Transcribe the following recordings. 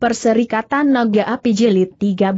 Perserikatan Naga Api Jelit 13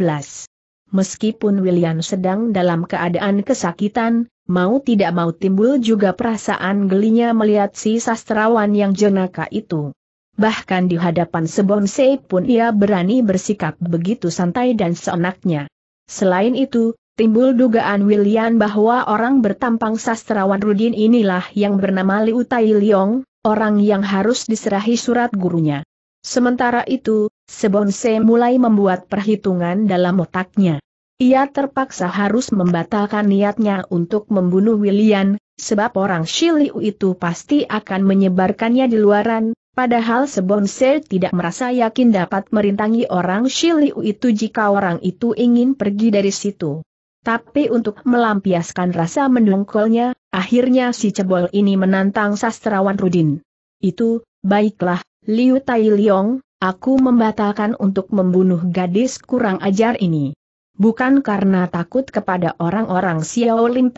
Meskipun William sedang dalam keadaan kesakitan, mau tidak mau timbul juga perasaan gelinya melihat si sastrawan yang jenaka itu. Bahkan di hadapan Sebonse pun ia berani bersikap begitu santai dan seenaknya. Selain itu, timbul dugaan William bahwa orang bertampang sastrawan Rudin inilah yang bernama Liu Tai Liong, orang yang harus diserahi surat gurunya. Sementara itu, Sebonse mulai membuat perhitungan dalam otaknya. Ia terpaksa harus membatalkan niatnya untuk membunuh William, sebab orang Shiliu itu pasti akan menyebarkannya di luaran, padahal Sebonse tidak merasa yakin dapat merintangi orang Shiliu itu jika orang itu ingin pergi dari situ. Tapi untuk melampiaskan rasa mendongkolnya, akhirnya si cebol ini menantang sastrawan Rudin. Itu, baiklah, Liu Tai Liong, aku membatalkan untuk membunuh gadis kurang ajar ini. Bukan karena takut kepada orang-orang Xiao Lim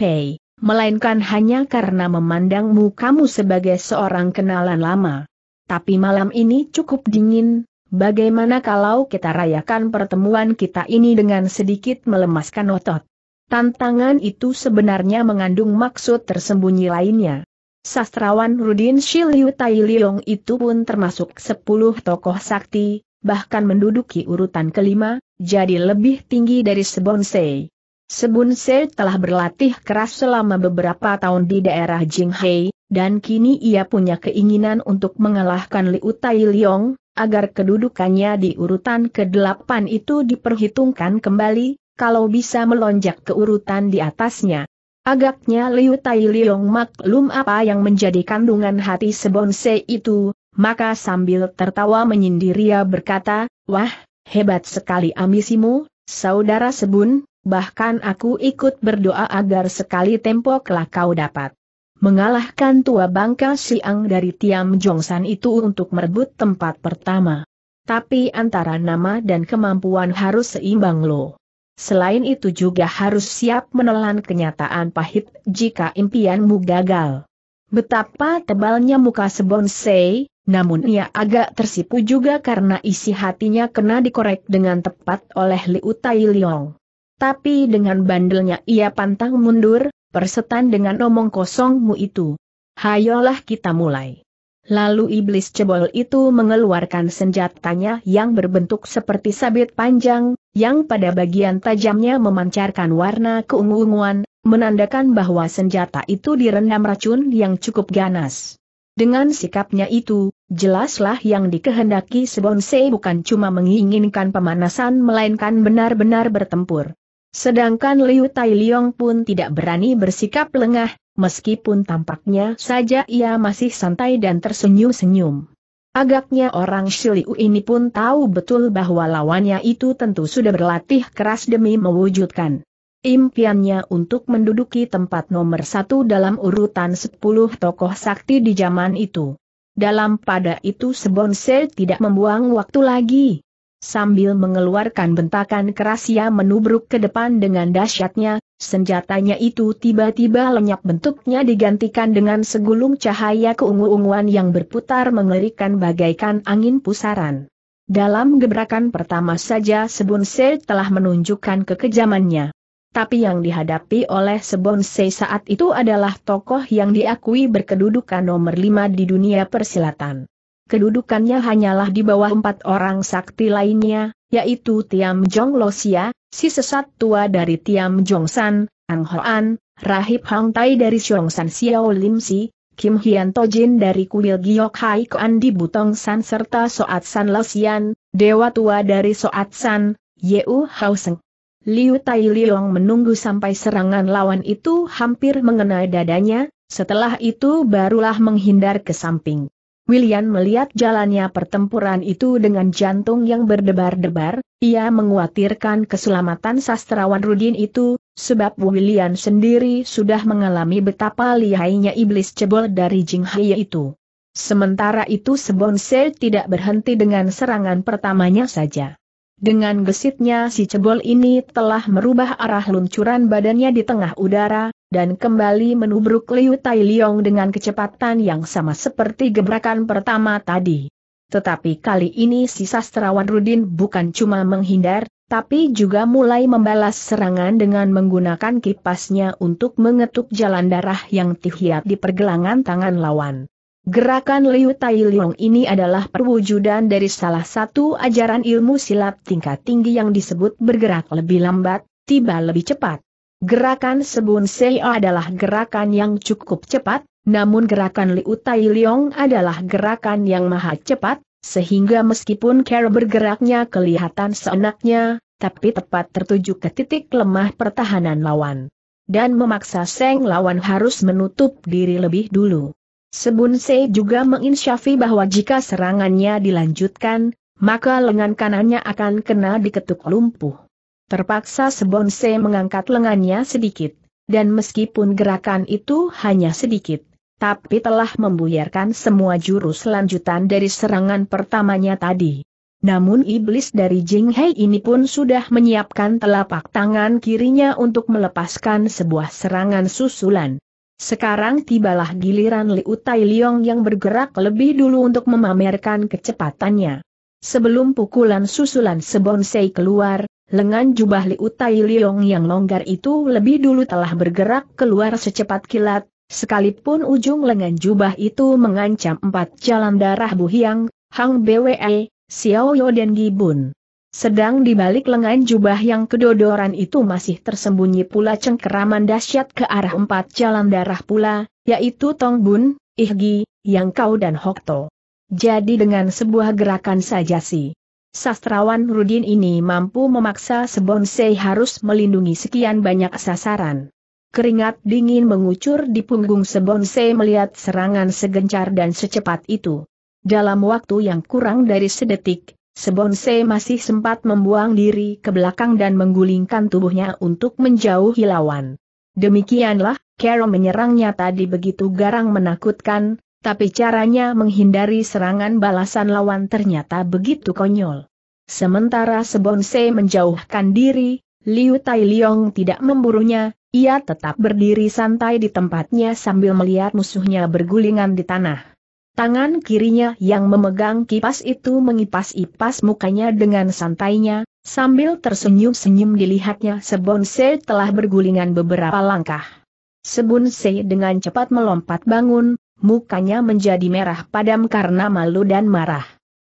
melainkan hanya karena memandangmu kamu sebagai seorang kenalan lama. Tapi malam ini cukup dingin, bagaimana kalau kita rayakan pertemuan kita ini dengan sedikit melemaskan otot? Tantangan itu sebenarnya mengandung maksud tersembunyi lainnya. Sastrawan Rudin Shiliu Tai Liong itu pun termasuk sepuluh tokoh sakti, bahkan menduduki urutan kelima, jadi lebih tinggi dari Sebonsei. Sebunse telah berlatih keras selama beberapa tahun di daerah Jinghei, dan kini ia punya keinginan untuk mengalahkan Liu Tai Liong, agar kedudukannya di urutan ke-8 itu diperhitungkan kembali, kalau bisa melonjak ke urutan di atasnya. Agaknya Liu Tai Liong maklum apa yang menjadi kandungan hati sebonse itu, maka sambil tertawa menyindir ia berkata, Wah, hebat sekali ambisimu, saudara sebun, bahkan aku ikut berdoa agar sekali tempo kelak kau dapat mengalahkan tua bangka Siang dari Tiam Jongsan itu untuk merebut tempat pertama. Tapi antara nama dan kemampuan harus seimbang loh. Selain itu juga harus siap menelan kenyataan pahit jika impianmu gagal. Betapa tebalnya muka Sebonsei, namun ia agak tersipu juga karena isi hatinya kena dikorek dengan tepat oleh Liu Tai Liong. Tapi dengan bandelnya ia pantang mundur, persetan dengan omong kosongmu itu. Hayolah kita mulai. Lalu iblis cebol itu mengeluarkan senjatanya yang berbentuk seperti sabit panjang, yang pada bagian tajamnya memancarkan warna keungu menandakan bahwa senjata itu direndam racun yang cukup ganas. Dengan sikapnya itu, jelaslah yang dikehendaki Sebonse bukan cuma menginginkan pemanasan melainkan benar-benar bertempur. Sedangkan Liu Tai Liong pun tidak berani bersikap lengah, meskipun tampaknya saja ia masih santai dan tersenyum-senyum. Agaknya orang Shiliu ini pun tahu betul bahwa lawannya itu tentu sudah berlatih keras demi mewujudkan impiannya untuk menduduki tempat nomor satu dalam urutan 10 tokoh sakti di zaman itu. Dalam pada itu Sebonse tidak membuang waktu lagi. Sambil mengeluarkan bentakan keras ia menubruk ke depan dengan dahsyatnya, Senjatanya itu tiba-tiba lenyap bentuknya digantikan dengan segulung cahaya keungu-unguan yang berputar mengerikan bagaikan angin pusaran. Dalam gebrakan pertama saja Sebonse telah menunjukkan kekejamannya. Tapi yang dihadapi oleh Sebonse saat itu adalah tokoh yang diakui berkedudukan nomor lima di dunia persilatan. Kedudukannya hanyalah di bawah empat orang sakti lainnya, yaitu Tiam Jong Losia, si sesat tua dari Tiam Jong San, Ang Hoan, Rahib Hang Tai dari Xiong San Xiao Lim Si, Kim Hian Tojin dari Kuil Giok Hai Kuan di Butong San serta Soat San Losian, Dewa Tua dari Soat San, Yeu Hao Seng. Liu Tai Liong menunggu sampai serangan lawan itu hampir mengenai dadanya, setelah itu barulah menghindar ke samping. William melihat jalannya pertempuran itu dengan jantung yang berdebar-debar, ia mengkhawatirkan keselamatan sastrawan Rudin itu, sebab William sendiri sudah mengalami betapa lihainya iblis cebol dari Jing Hai itu. Sementara itu Sebonse tidak berhenti dengan serangan pertamanya saja. Dengan gesitnya si cebol ini telah merubah arah luncuran badannya di tengah udara, dan kembali menubruk Liu Tai Liong dengan kecepatan yang sama seperti gebrakan pertama tadi. Tetapi kali ini si sastrawan Rudin bukan cuma menghindar, tapi juga mulai membalas serangan dengan menggunakan kipasnya untuk mengetuk jalan darah yang tihiat di pergelangan tangan lawan. Gerakan Liu Tai Liong ini adalah perwujudan dari salah satu ajaran ilmu silat tingkat tinggi yang disebut bergerak lebih lambat, tiba lebih cepat. Gerakan Sebun Seo adalah gerakan yang cukup cepat, namun gerakan Liu Tai Liong adalah gerakan yang maha cepat, sehingga meskipun Care bergeraknya kelihatan seenaknya, tapi tepat tertuju ke titik lemah pertahanan lawan. Dan memaksa Seng lawan harus menutup diri lebih dulu. Sebun Se juga menginsyafi bahwa jika serangannya dilanjutkan, maka lengan kanannya akan kena diketuk lumpuh. Terpaksa Sebonse mengangkat lengannya sedikit, dan meskipun gerakan itu hanya sedikit, tapi telah membuyarkan semua jurus lanjutan dari serangan pertamanya tadi. Namun iblis dari Jing Hei ini pun sudah menyiapkan telapak tangan kirinya untuk melepaskan sebuah serangan susulan. Sekarang tibalah giliran Liu Tai Liong yang bergerak lebih dulu untuk memamerkan kecepatannya. Sebelum pukulan susulan Sebonsei keluar, Lengan jubah Liu Tai Liong yang longgar itu lebih dulu telah bergerak keluar secepat kilat, sekalipun ujung lengan jubah itu mengancam empat jalan darah Buhiang, Hang Bwe, Xiao Yo dan Gibun. Sedang di balik lengan jubah yang kedodoran itu masih tersembunyi pula cengkeraman dahsyat ke arah empat jalan darah pula, yaitu Tong Bun, Ihgi, Yang Kau dan Hokto. Jadi dengan sebuah gerakan saja sih. Sastrawan Rudin ini mampu memaksa sebonsai harus melindungi sekian banyak sasaran. Keringat dingin mengucur di punggung sebonsai melihat serangan segencar dan secepat itu. Dalam waktu yang kurang dari sedetik, sebonse masih sempat membuang diri ke belakang dan menggulingkan tubuhnya untuk menjauhi lawan. Demikianlah, Carol menyerangnya tadi begitu garang menakutkan, tapi caranya menghindari serangan balasan lawan ternyata begitu konyol. Sementara Sebonse menjauhkan diri, Liu Tai Liong tidak memburunya, ia tetap berdiri santai di tempatnya sambil melihat musuhnya bergulingan di tanah. Tangan kirinya yang memegang kipas itu mengipas-ipas mukanya dengan santainya, sambil tersenyum-senyum dilihatnya Sebonse telah bergulingan beberapa langkah. Sebonse dengan cepat melompat bangun, mukanya menjadi merah padam karena malu dan marah.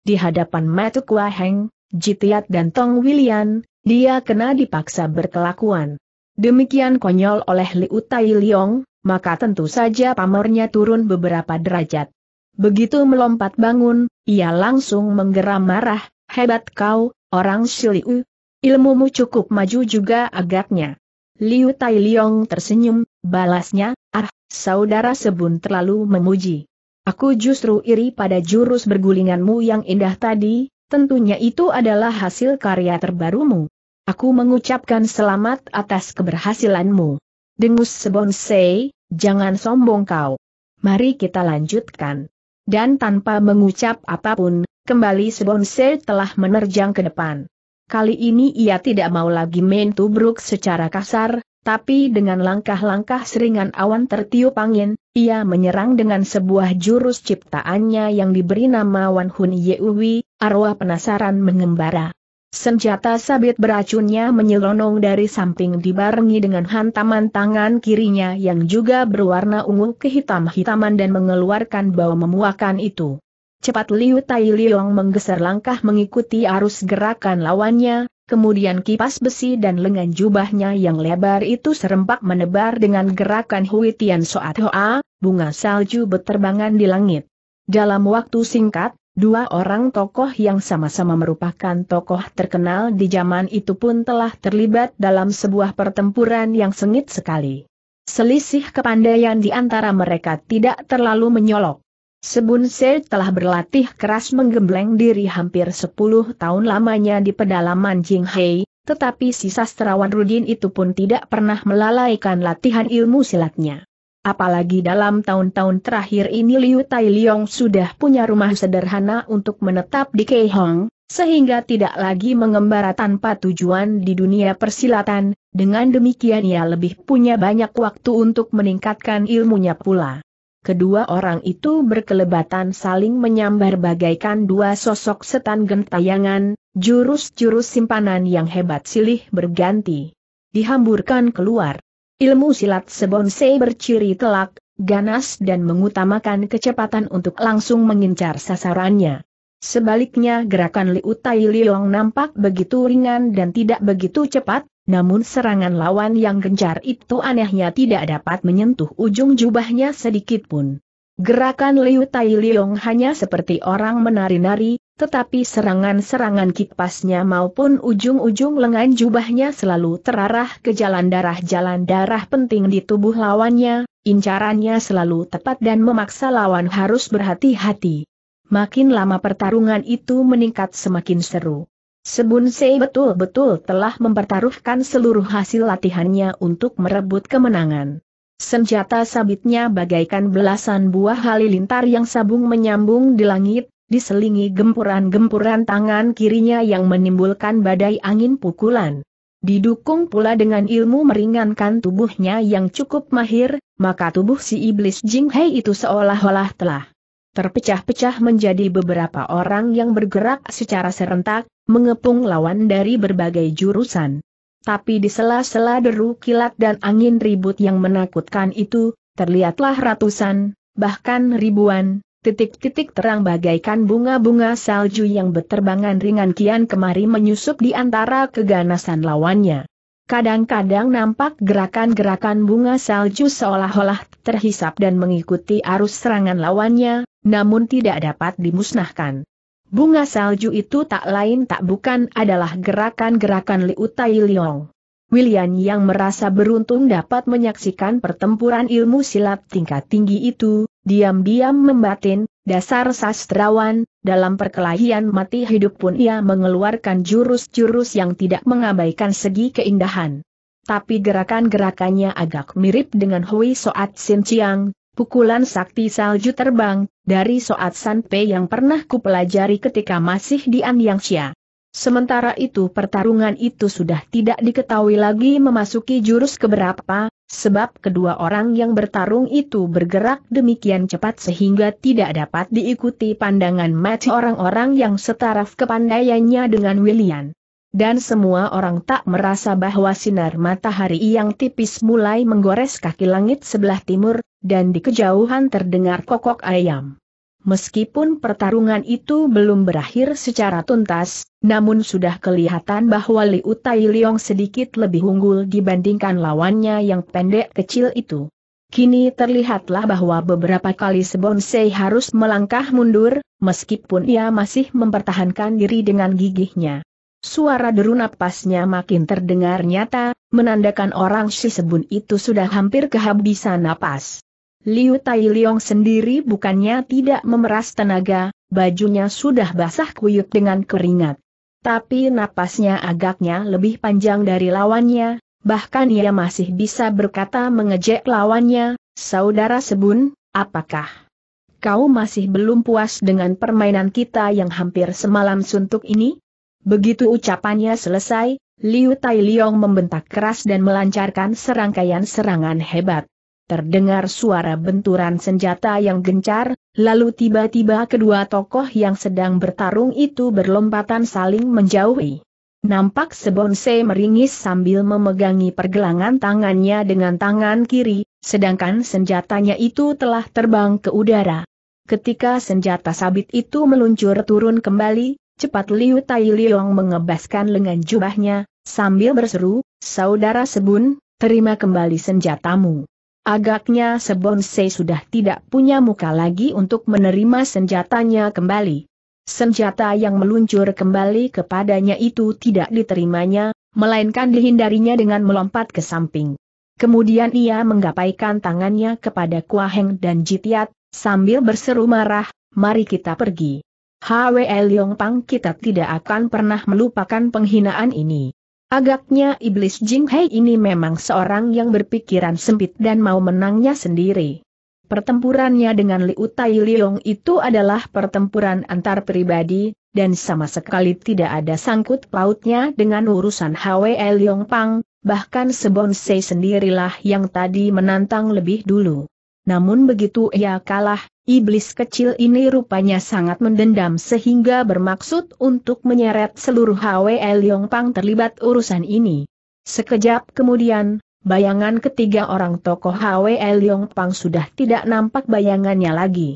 Di hadapan Matuk Waheng, Jitiat dan Tong William, dia kena dipaksa berkelakuan. Demikian konyol oleh Liu Tai Liong, maka tentu saja pamornya turun beberapa derajat. Begitu melompat bangun, ia langsung menggeram marah, hebat kau, orang Siliu. Ilmumu cukup maju juga agaknya. Liu Tai Liong tersenyum, balasnya, ah, saudara sebun terlalu memuji. Aku justru iri pada jurus bergulinganmu yang indah tadi, tentunya itu adalah hasil karya terbarumu. Aku mengucapkan selamat atas keberhasilanmu. Dengus say, jangan sombong kau. Mari kita lanjutkan. Dan tanpa mengucap apapun, kembali say telah menerjang ke depan. Kali ini ia tidak mau lagi main tubruk secara kasar, tapi dengan langkah-langkah seringan awan tertiup angin, ia menyerang dengan sebuah jurus ciptaannya yang diberi nama Wan Hun Yewi, arwah penasaran mengembara. Senjata sabit beracunnya menyelonong dari samping dibarengi dengan hantaman tangan kirinya yang juga berwarna ungu kehitam-hitaman dan mengeluarkan bau memuakan itu. Cepat Liu Tai Liong menggeser langkah mengikuti arus gerakan lawannya, kemudian kipas besi dan lengan jubahnya yang lebar itu serempak menebar dengan gerakan Hui Tian Soat Hoa, bunga salju beterbangan di langit. Dalam waktu singkat, Dua orang tokoh yang sama-sama merupakan tokoh terkenal di zaman itu pun telah terlibat dalam sebuah pertempuran yang sengit sekali. Selisih kepandaian di antara mereka tidak terlalu menyolok. Sebun Se telah berlatih keras menggembleng diri hampir 10 tahun lamanya di pedalaman Jinghei, tetapi si sastrawan Rudin itu pun tidak pernah melalaikan latihan ilmu silatnya. Apalagi dalam tahun-tahun terakhir ini Liu Tai Liong sudah punya rumah sederhana untuk menetap di Keihong, sehingga tidak lagi mengembara tanpa tujuan di dunia persilatan, dengan demikian ia lebih punya banyak waktu untuk meningkatkan ilmunya pula kedua orang itu berkelebatan saling menyambar bagaikan dua sosok setan gentayangan, jurus-jurus simpanan yang hebat silih berganti. Dihamburkan keluar. Ilmu silat sebonsai berciri telak, ganas dan mengutamakan kecepatan untuk langsung mengincar sasarannya. Sebaliknya gerakan Liu Tai Liong nampak begitu ringan dan tidak begitu cepat, namun serangan lawan yang gencar itu anehnya tidak dapat menyentuh ujung jubahnya sedikit pun. Gerakan Liu Tai Liong hanya seperti orang menari-nari, tetapi serangan-serangan kipasnya maupun ujung-ujung lengan jubahnya selalu terarah ke jalan darah-jalan darah penting di tubuh lawannya, incarannya selalu tepat dan memaksa lawan harus berhati-hati. Makin lama pertarungan itu meningkat semakin seru. Sebun Sei betul-betul telah mempertaruhkan seluruh hasil latihannya untuk merebut kemenangan. Senjata sabitnya bagaikan belasan buah halilintar yang sabung menyambung di langit, diselingi gempuran-gempuran tangan kirinya yang menimbulkan badai angin pukulan. Didukung pula dengan ilmu meringankan tubuhnya yang cukup mahir, maka tubuh si iblis Jing Hei itu seolah-olah telah terpecah-pecah menjadi beberapa orang yang bergerak secara serentak, mengepung lawan dari berbagai jurusan. Tapi di sela-sela deru kilat dan angin ribut yang menakutkan itu, terlihatlah ratusan, bahkan ribuan, titik-titik terang bagaikan bunga-bunga salju yang berterbangan ringan kian kemari menyusup di antara keganasan lawannya. Kadang-kadang nampak gerakan-gerakan bunga salju seolah-olah terhisap dan mengikuti arus serangan lawannya, namun tidak dapat dimusnahkan. Bunga salju itu tak lain tak bukan adalah gerakan-gerakan Liu Tai Liong. William yang merasa beruntung dapat menyaksikan pertempuran ilmu silat tingkat tinggi itu, diam-diam membatin, dasar sastrawan, dalam perkelahian mati hidup pun ia mengeluarkan jurus-jurus yang tidak mengabaikan segi keindahan. Tapi gerakan-gerakannya agak mirip dengan Hui Soat Sin Chiang, pukulan sakti salju terbang, dari Soat Sanpe yang pernah kupelajari ketika masih di Anyangxia. Sementara itu pertarungan itu sudah tidak diketahui lagi memasuki jurus keberapa, sebab kedua orang yang bertarung itu bergerak demikian cepat sehingga tidak dapat diikuti pandangan mati orang-orang yang setaraf kepandaiannya dengan William. Dan semua orang tak merasa bahwa sinar matahari yang tipis mulai menggores kaki langit sebelah timur, dan di kejauhan terdengar kokok ayam. Meskipun pertarungan itu belum berakhir secara tuntas, namun sudah kelihatan bahwa Liu Tai Liong sedikit lebih unggul dibandingkan lawannya yang pendek kecil itu. Kini terlihatlah bahwa beberapa kali Sebonsei harus melangkah mundur, meskipun ia masih mempertahankan diri dengan gigihnya. Suara deru napasnya makin terdengar nyata, menandakan orang si sebun itu sudah hampir kehabisan napas. Liu Tai Liong sendiri bukannya tidak memeras tenaga, bajunya sudah basah kuyup dengan keringat. Tapi napasnya agaknya lebih panjang dari lawannya, bahkan ia masih bisa berkata mengejek lawannya, Saudara Sebun, apakah kau masih belum puas dengan permainan kita yang hampir semalam suntuk ini? Begitu ucapannya selesai, Liu Tai Liong membentak keras dan melancarkan serangkaian serangan hebat terdengar suara benturan senjata yang gencar, lalu tiba-tiba kedua tokoh yang sedang bertarung itu berlompatan saling menjauhi. Nampak Sebonse meringis sambil memegangi pergelangan tangannya dengan tangan kiri, sedangkan senjatanya itu telah terbang ke udara. Ketika senjata sabit itu meluncur turun kembali, cepat Liu Tai Liong mengebaskan lengan jubahnya, sambil berseru, Saudara Sebun, terima kembali senjatamu. Agaknya Sebonsei sudah tidak punya muka lagi untuk menerima senjatanya kembali. Senjata yang meluncur kembali kepadanya itu tidak diterimanya, melainkan dihindarinya dengan melompat ke samping. Kemudian ia menggapaikan tangannya kepada Kuaheng dan Jitiat, sambil berseru marah, mari kita pergi. HWL Yong Pang kita tidak akan pernah melupakan penghinaan ini. Agaknya iblis Jing Hei ini memang seorang yang berpikiran sempit dan mau menangnya sendiri. Pertempurannya dengan Liu Tai Liong itu adalah pertempuran antar pribadi, dan sama sekali tidak ada sangkut pautnya dengan urusan Hwe Liong Pang, bahkan Sebonsei sendirilah yang tadi menantang lebih dulu. Namun begitu ia kalah, Iblis kecil ini rupanya sangat mendendam sehingga bermaksud untuk menyeret seluruh HWL Pang terlibat urusan ini. Sekejap kemudian, bayangan ketiga orang tokoh HWL Pang sudah tidak nampak bayangannya lagi.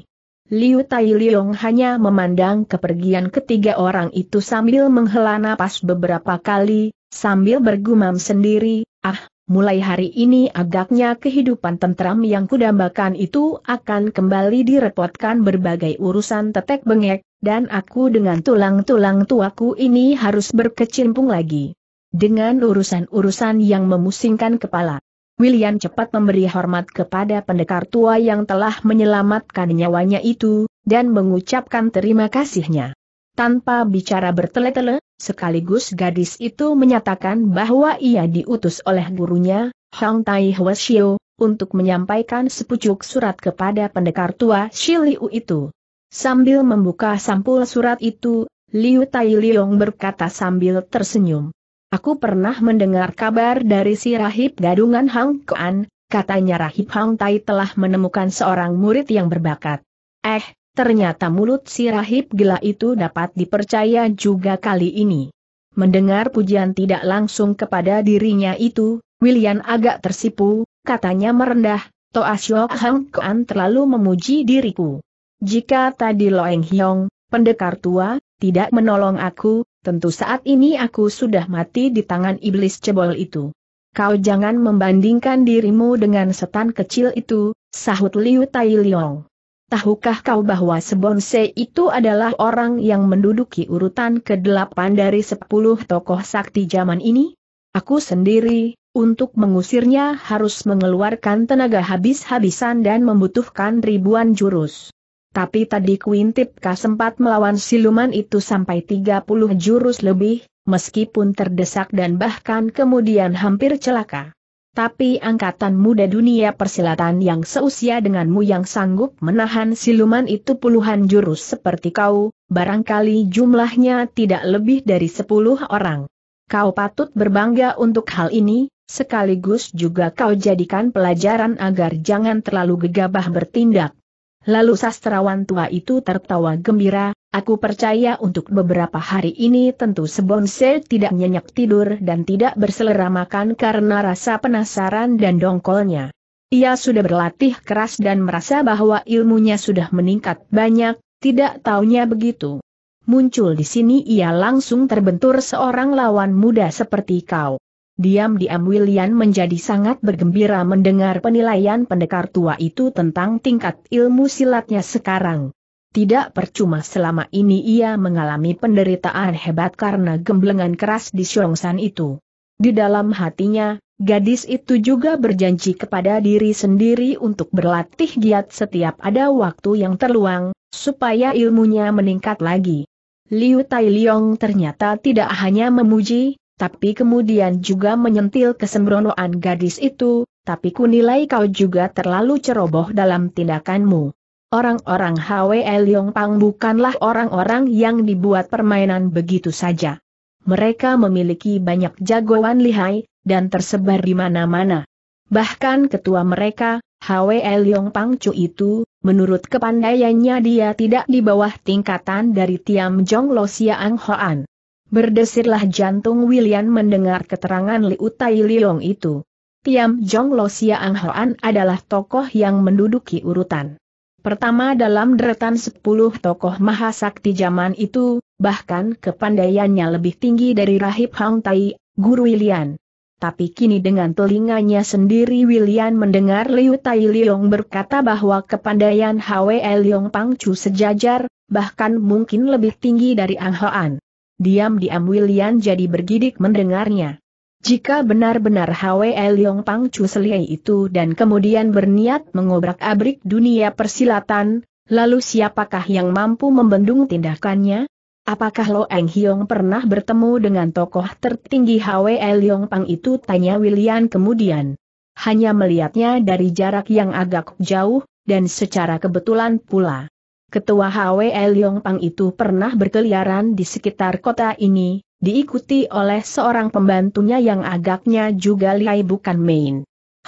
Liu Tai Liong hanya memandang kepergian ketiga orang itu sambil menghela napas beberapa kali, sambil bergumam sendiri, ah, mulai hari ini agaknya kehidupan tentram yang kudambakan itu akan kembali direpotkan berbagai urusan tetek bengek, dan aku dengan tulang-tulang tuaku ini harus berkecimpung lagi. Dengan urusan-urusan yang memusingkan kepala. William cepat memberi hormat kepada pendekar tua yang telah menyelamatkan nyawanya itu, dan mengucapkan terima kasihnya. Tanpa bicara bertele-tele, sekaligus gadis itu menyatakan bahwa ia diutus oleh gurunya, Hong Tai Hwasio, untuk menyampaikan sepucuk surat kepada pendekar tua Shiliu itu. Sambil membuka sampul surat itu, Liu Tai Liong berkata sambil tersenyum. Aku pernah mendengar kabar dari si rahib gadungan Hang Kuan, katanya rahib Hang Tai telah menemukan seorang murid yang berbakat. Eh, Ternyata mulut si rahib gila itu dapat dipercaya juga kali ini. Mendengar pujian tidak langsung kepada dirinya itu, William agak tersipu, katanya merendah, Toa Syok Hang Kuan terlalu memuji diriku. Jika tadi Loeng Hyong, pendekar tua, tidak menolong aku, tentu saat ini aku sudah mati di tangan iblis cebol itu. Kau jangan membandingkan dirimu dengan setan kecil itu, sahut Liu Tai Liong. Tahukah kau bahwa Sebonse itu adalah orang yang menduduki urutan ke-8 dari 10 tokoh sakti zaman ini? Aku sendiri, untuk mengusirnya harus mengeluarkan tenaga habis-habisan dan membutuhkan ribuan jurus. Tapi tadi Kuintipka sempat melawan siluman itu sampai 30 jurus lebih, meskipun terdesak dan bahkan kemudian hampir celaka. Tapi angkatan muda dunia persilatan yang seusia denganmu yang sanggup menahan siluman itu puluhan jurus seperti kau, barangkali jumlahnya tidak lebih dari sepuluh orang. Kau patut berbangga untuk hal ini, sekaligus juga kau jadikan pelajaran agar jangan terlalu gegabah bertindak. Lalu sastrawan tua itu tertawa gembira, aku percaya untuk beberapa hari ini tentu Sebonse tidak nyenyak tidur dan tidak berselera makan karena rasa penasaran dan dongkolnya. Ia sudah berlatih keras dan merasa bahwa ilmunya sudah meningkat banyak, tidak taunya begitu. Muncul di sini ia langsung terbentur seorang lawan muda seperti kau. Diam-diam William menjadi sangat bergembira mendengar penilaian pendekar tua itu tentang tingkat ilmu silatnya sekarang. Tidak percuma selama ini ia mengalami penderitaan hebat karena gemblengan keras di Xiongshan itu. Di dalam hatinya, gadis itu juga berjanji kepada diri sendiri untuk berlatih giat setiap ada waktu yang terluang, supaya ilmunya meningkat lagi. Liu Tai Liong ternyata tidak hanya memuji, tapi kemudian juga menyentil kesembronoan gadis itu, tapi kunilai kau juga terlalu ceroboh dalam tindakanmu. Orang-orang Hwe Leong Pang bukanlah orang-orang yang dibuat permainan begitu saja. Mereka memiliki banyak jagoan lihai, dan tersebar di mana-mana. Bahkan ketua mereka, Hwe Leong Pang Chu itu, menurut kepandaiannya dia tidak di bawah tingkatan dari Tiam Jong Lo Siang Hoan. Berdesirlah jantung William mendengar keterangan Liu Tai Liong itu. Tiam Jong Lo Siang Hoan adalah tokoh yang menduduki urutan pertama dalam deretan sepuluh tokoh mahasakti zaman itu, bahkan kepandaiannya lebih tinggi dari Rahib Hang Tai, Guru William. Tapi kini dengan telinganya sendiri William mendengar Liu Tai Liong berkata bahwa kepandaian Hwe Liong Chu sejajar, bahkan mungkin lebih tinggi dari Ang Hoan. Diam-diam William jadi bergidik mendengarnya. Jika benar-benar Hwe Leong Pang Chu Seliai itu dan kemudian berniat mengobrak-abrik dunia persilatan, lalu siapakah yang mampu membendung tindakannya? Apakah Lo Eng Hiong pernah bertemu dengan tokoh tertinggi Hwe Leong Pang itu? Tanya William kemudian. Hanya melihatnya dari jarak yang agak jauh, dan secara kebetulan pula. Ketua HWE Yong Pang itu pernah berkeliaran di sekitar kota ini, diikuti oleh seorang pembantunya yang agaknya juga lihai bukan main.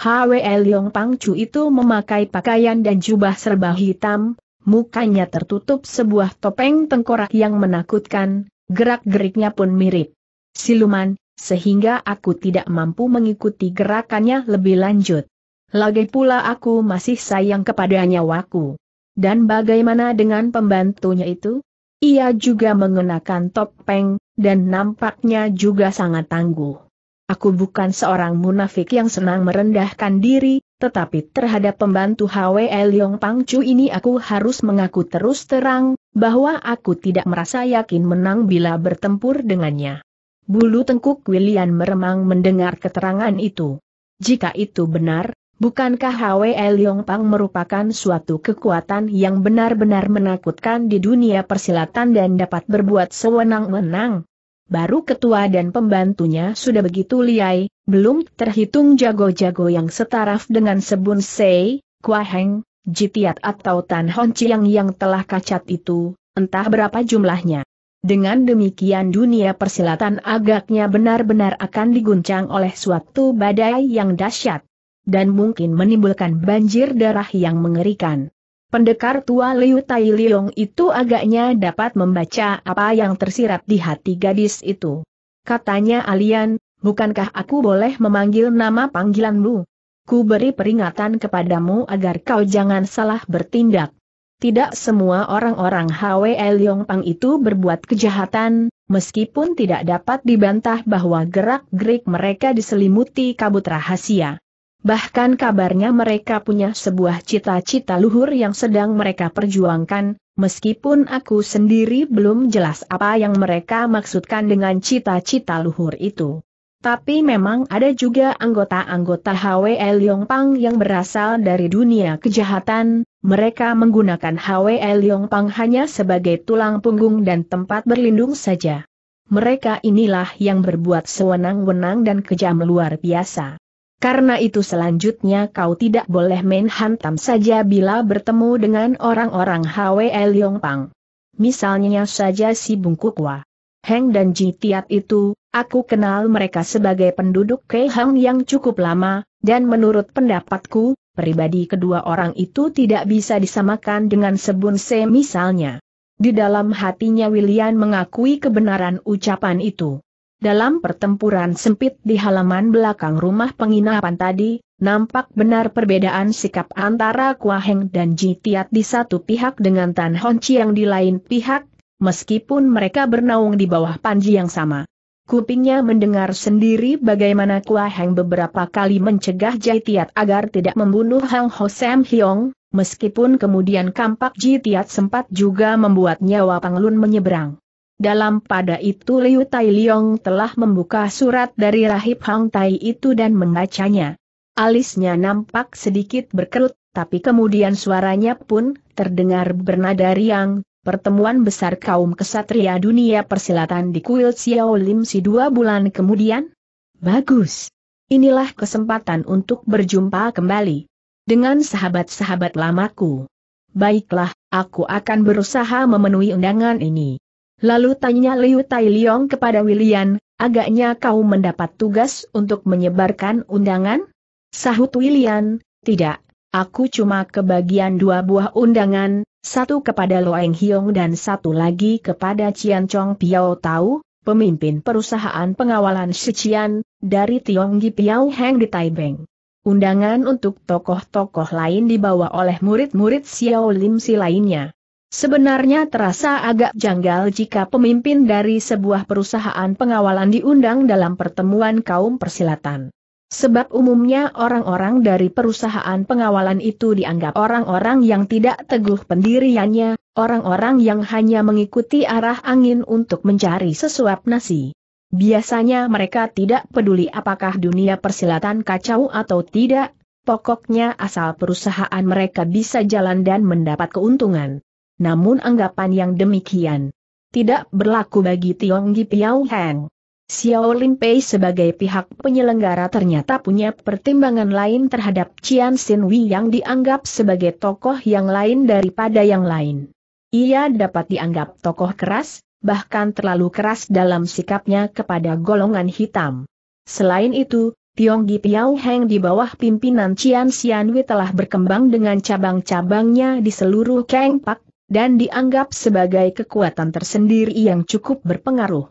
Hwe Pang Chu itu memakai pakaian dan jubah serba hitam, mukanya tertutup sebuah topeng tengkorak yang menakutkan, gerak-geriknya pun mirip. Siluman, sehingga aku tidak mampu mengikuti gerakannya lebih lanjut. Lagi pula aku masih sayang kepada nyawaku. Dan bagaimana dengan pembantunya itu? Ia juga mengenakan topeng, dan nampaknya juga sangat tangguh. Aku bukan seorang munafik yang senang merendahkan diri, tetapi terhadap pembantu HW Leong Pangcu ini aku harus mengaku terus terang, bahwa aku tidak merasa yakin menang bila bertempur dengannya. Bulu tengkuk William meremang mendengar keterangan itu. Jika itu benar, Bukankah Hwe Leong Pang merupakan suatu kekuatan yang benar-benar menakutkan di dunia persilatan dan dapat berbuat sewenang-wenang? Baru ketua dan pembantunya sudah begitu liai, belum terhitung jago-jago yang setaraf dengan Sebun Sei, Heng, Jitiat atau Tan Hon Chiang yang telah kacat itu, entah berapa jumlahnya. Dengan demikian dunia persilatan agaknya benar-benar akan diguncang oleh suatu badai yang dahsyat dan mungkin menimbulkan banjir darah yang mengerikan. Pendekar tua Liu Tai Liong itu agaknya dapat membaca apa yang tersirat di hati gadis itu. Katanya Alian, bukankah aku boleh memanggil nama panggilanmu? Ku beri peringatan kepadamu agar kau jangan salah bertindak. Tidak semua orang-orang Hwe Liong Pang itu berbuat kejahatan, meskipun tidak dapat dibantah bahwa gerak-gerik mereka diselimuti kabut rahasia. Bahkan kabarnya mereka punya sebuah cita-cita luhur yang sedang mereka perjuangkan, meskipun aku sendiri belum jelas apa yang mereka maksudkan dengan cita-cita luhur itu. Tapi memang ada juga anggota-anggota HWL Yongpang yang berasal dari dunia kejahatan, mereka menggunakan HWL Yongpang hanya sebagai tulang punggung dan tempat berlindung saja. Mereka inilah yang berbuat sewenang-wenang dan kejam luar biasa. Karena itu selanjutnya kau tidak boleh main hantam saja bila bertemu dengan orang-orang Hwe Pang. Misalnya saja si Bungkukwa. Heng dan Ji Tiat itu, aku kenal mereka sebagai penduduk Kehang yang cukup lama, dan menurut pendapatku, pribadi kedua orang itu tidak bisa disamakan dengan Sebun Se misalnya. Di dalam hatinya William mengakui kebenaran ucapan itu. Dalam pertempuran sempit di halaman belakang rumah penginapan tadi, nampak benar perbedaan sikap antara Kuaheng dan Jitiat di satu pihak dengan Tan Honci yang di lain pihak, meskipun mereka bernaung di bawah panji yang sama. Kupingnya mendengar sendiri bagaimana Kuaheng beberapa kali mencegah Jitiat agar tidak membunuh Hang Ho Sam Hyong, meskipun kemudian kampak Jitiat sempat juga membuat nyawa Panglun menyeberang. Dalam pada itu Liu Tai Liong telah membuka surat dari rahib Hang Tai itu dan membacanya. Alisnya nampak sedikit berkerut, tapi kemudian suaranya pun terdengar bernada riang, pertemuan besar kaum kesatria dunia persilatan di kuil Xiao Lim si dua bulan kemudian? Bagus. Inilah kesempatan untuk berjumpa kembali dengan sahabat-sahabat lamaku. Baiklah, aku akan berusaha memenuhi undangan ini. Lalu tanya Liu Tai Liong kepada William, agaknya kau mendapat tugas untuk menyebarkan undangan? Sahut William, tidak, aku cuma kebagian dua buah undangan, satu kepada Loeng Hiong dan satu lagi kepada Cian Chong Piao Tau, pemimpin perusahaan pengawalan Shichian, dari Tionggi Piao Heng di Taibeng. Undangan untuk tokoh-tokoh lain dibawa oleh murid-murid Xiao Lim Si lainnya. Sebenarnya terasa agak janggal jika pemimpin dari sebuah perusahaan pengawalan diundang dalam pertemuan kaum persilatan. Sebab umumnya orang-orang dari perusahaan pengawalan itu dianggap orang-orang yang tidak teguh pendiriannya, orang-orang yang hanya mengikuti arah angin untuk mencari sesuap nasi. Biasanya mereka tidak peduli apakah dunia persilatan kacau atau tidak, pokoknya asal perusahaan mereka bisa jalan dan mendapat keuntungan. Namun anggapan yang demikian tidak berlaku bagi Tionggi Piao Heng. Xiao Lin Pei sebagai pihak penyelenggara ternyata punya pertimbangan lain terhadap Qian Xin Wei yang dianggap sebagai tokoh yang lain daripada yang lain. Ia dapat dianggap tokoh keras, bahkan terlalu keras dalam sikapnya kepada golongan hitam. Selain itu, Tionggi Piao Heng di bawah pimpinan Qian Xian Wei telah berkembang dengan cabang-cabangnya di seluruh Kang Pak dan dianggap sebagai kekuatan tersendiri yang cukup berpengaruh.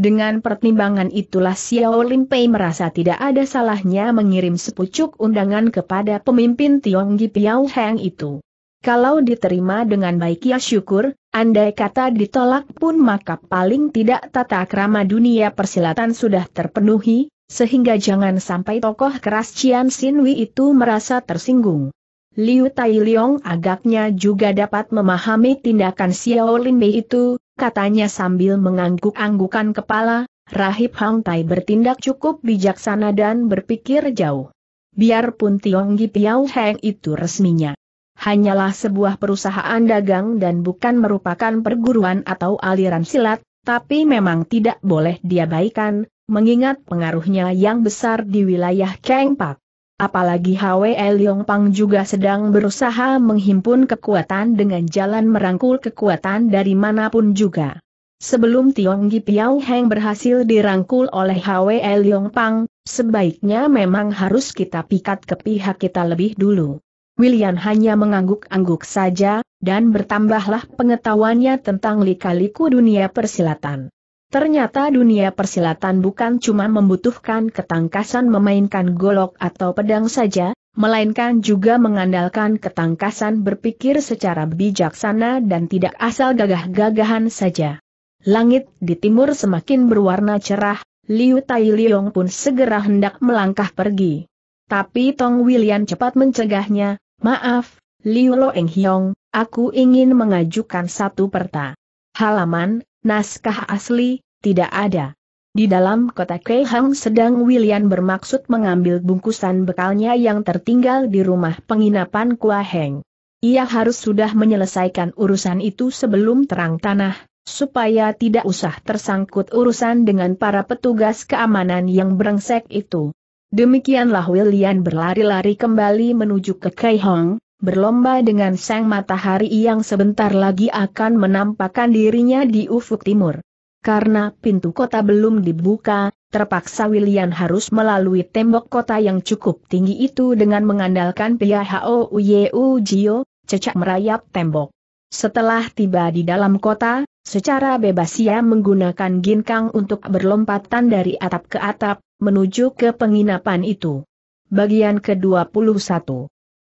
Dengan pertimbangan itulah Xiao Lin merasa tidak ada salahnya mengirim sepucuk undangan kepada pemimpin Tionggi Piao Heng itu. Kalau diterima dengan baik ya syukur, andai kata ditolak pun maka paling tidak tata krama dunia persilatan sudah terpenuhi, sehingga jangan sampai tokoh keras Cian Xinwei itu merasa tersinggung. Liu Tai Liong agaknya juga dapat memahami tindakan Xiao Lin Mei itu, katanya sambil mengangguk-anggukan kepala, Rahib Hang Tai bertindak cukup bijaksana dan berpikir jauh. Biarpun Tiong Gi Piao Heng itu resminya. Hanyalah sebuah perusahaan dagang dan bukan merupakan perguruan atau aliran silat, tapi memang tidak boleh diabaikan, mengingat pengaruhnya yang besar di wilayah Kengpak. Apalagi Hwe Leong Pang juga sedang berusaha menghimpun kekuatan dengan jalan merangkul kekuatan dari manapun juga. Sebelum Tiong Gi Piao Heng berhasil dirangkul oleh Hwe Leong Pang, sebaiknya memang harus kita pikat ke pihak kita lebih dulu. William hanya mengangguk-angguk saja, dan bertambahlah pengetahuannya tentang lika-liku dunia persilatan. Ternyata dunia persilatan bukan cuma membutuhkan ketangkasan memainkan golok atau pedang saja, melainkan juga mengandalkan ketangkasan berpikir secara bijaksana dan tidak asal gagah-gagahan saja. Langit di timur semakin berwarna cerah, Liu Tai Liong pun segera hendak melangkah pergi. Tapi Tong William cepat mencegahnya, maaf, Liu Loeng Hiong, aku ingin mengajukan satu perta. Halaman, naskah asli, tidak ada. Di dalam kota Keihang sedang William bermaksud mengambil bungkusan bekalnya yang tertinggal di rumah penginapan Kua Heng. Ia harus sudah menyelesaikan urusan itu sebelum terang tanah, supaya tidak usah tersangkut urusan dengan para petugas keamanan yang brengsek itu. Demikianlah William berlari-lari kembali menuju ke Kehang, berlomba dengan sang matahari yang sebentar lagi akan menampakkan dirinya di ufuk timur. Karena pintu kota belum dibuka, terpaksa William harus melalui tembok kota yang cukup tinggi itu dengan mengandalkan PHO Uyeu Jio, cecak merayap tembok. Setelah tiba di dalam kota, secara bebas ia menggunakan ginkang untuk berlompatan dari atap ke atap, menuju ke penginapan itu. Bagian ke-21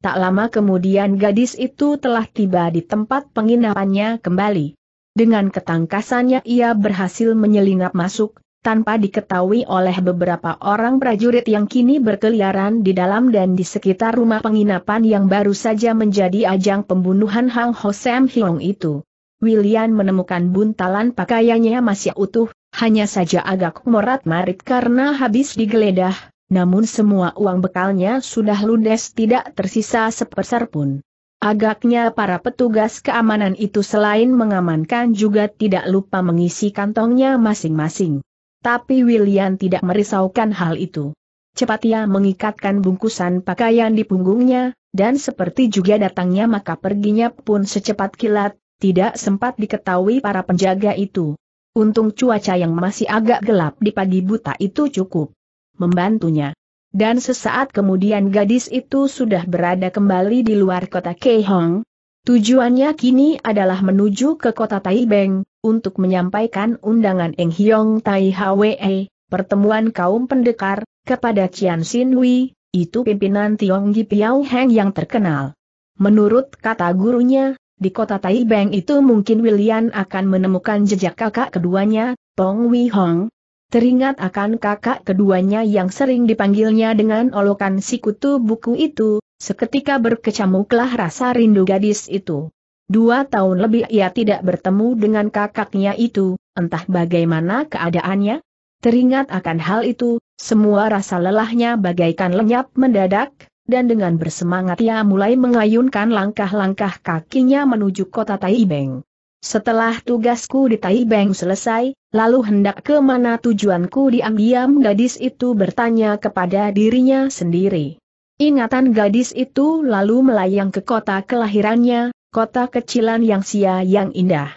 Tak lama kemudian gadis itu telah tiba di tempat penginapannya kembali. Dengan ketangkasannya ia berhasil menyelinap masuk, tanpa diketahui oleh beberapa orang prajurit yang kini berkeliaran di dalam dan di sekitar rumah penginapan yang baru saja menjadi ajang pembunuhan Hang Ho Sam Hiong itu. William menemukan buntalan pakaiannya masih utuh, hanya saja agak morat-marit karena habis digeledah, namun semua uang bekalnya sudah ludes tidak tersisa sepeser pun. Agaknya para petugas keamanan itu selain mengamankan juga tidak lupa mengisi kantongnya masing-masing. Tapi William tidak merisaukan hal itu. Cepat ia mengikatkan bungkusan pakaian di punggungnya, dan seperti juga datangnya maka perginya pun secepat kilat, tidak sempat diketahui para penjaga itu. Untung cuaca yang masih agak gelap di pagi buta itu cukup membantunya. Dan sesaat kemudian gadis itu sudah berada kembali di luar kota Kehong. Tujuannya kini adalah menuju ke kota Taibeng, untuk menyampaikan undangan Eng Hiong Tai Hwe, pertemuan kaum pendekar, kepada Cian Sin Wei, itu pimpinan Tiong Gi Piao Heng yang terkenal. Menurut kata gurunya, di kota Taibeng itu mungkin William akan menemukan jejak kakak keduanya, Tong Wei Hong, Teringat akan kakak keduanya yang sering dipanggilnya dengan olokan sikutu buku itu, seketika berkecamuklah rasa rindu gadis itu. Dua tahun lebih ia tidak bertemu dengan kakaknya itu, entah bagaimana keadaannya. Teringat akan hal itu, semua rasa lelahnya bagaikan lenyap mendadak, dan dengan bersemangat ia mulai mengayunkan langkah-langkah kakinya menuju kota Taibeng. Setelah tugasku di Taibeng selesai, lalu hendak ke mana tujuanku diam-diam gadis itu bertanya kepada dirinya sendiri. Ingatan gadis itu lalu melayang ke kota kelahirannya, kota kecilan yang sia yang indah.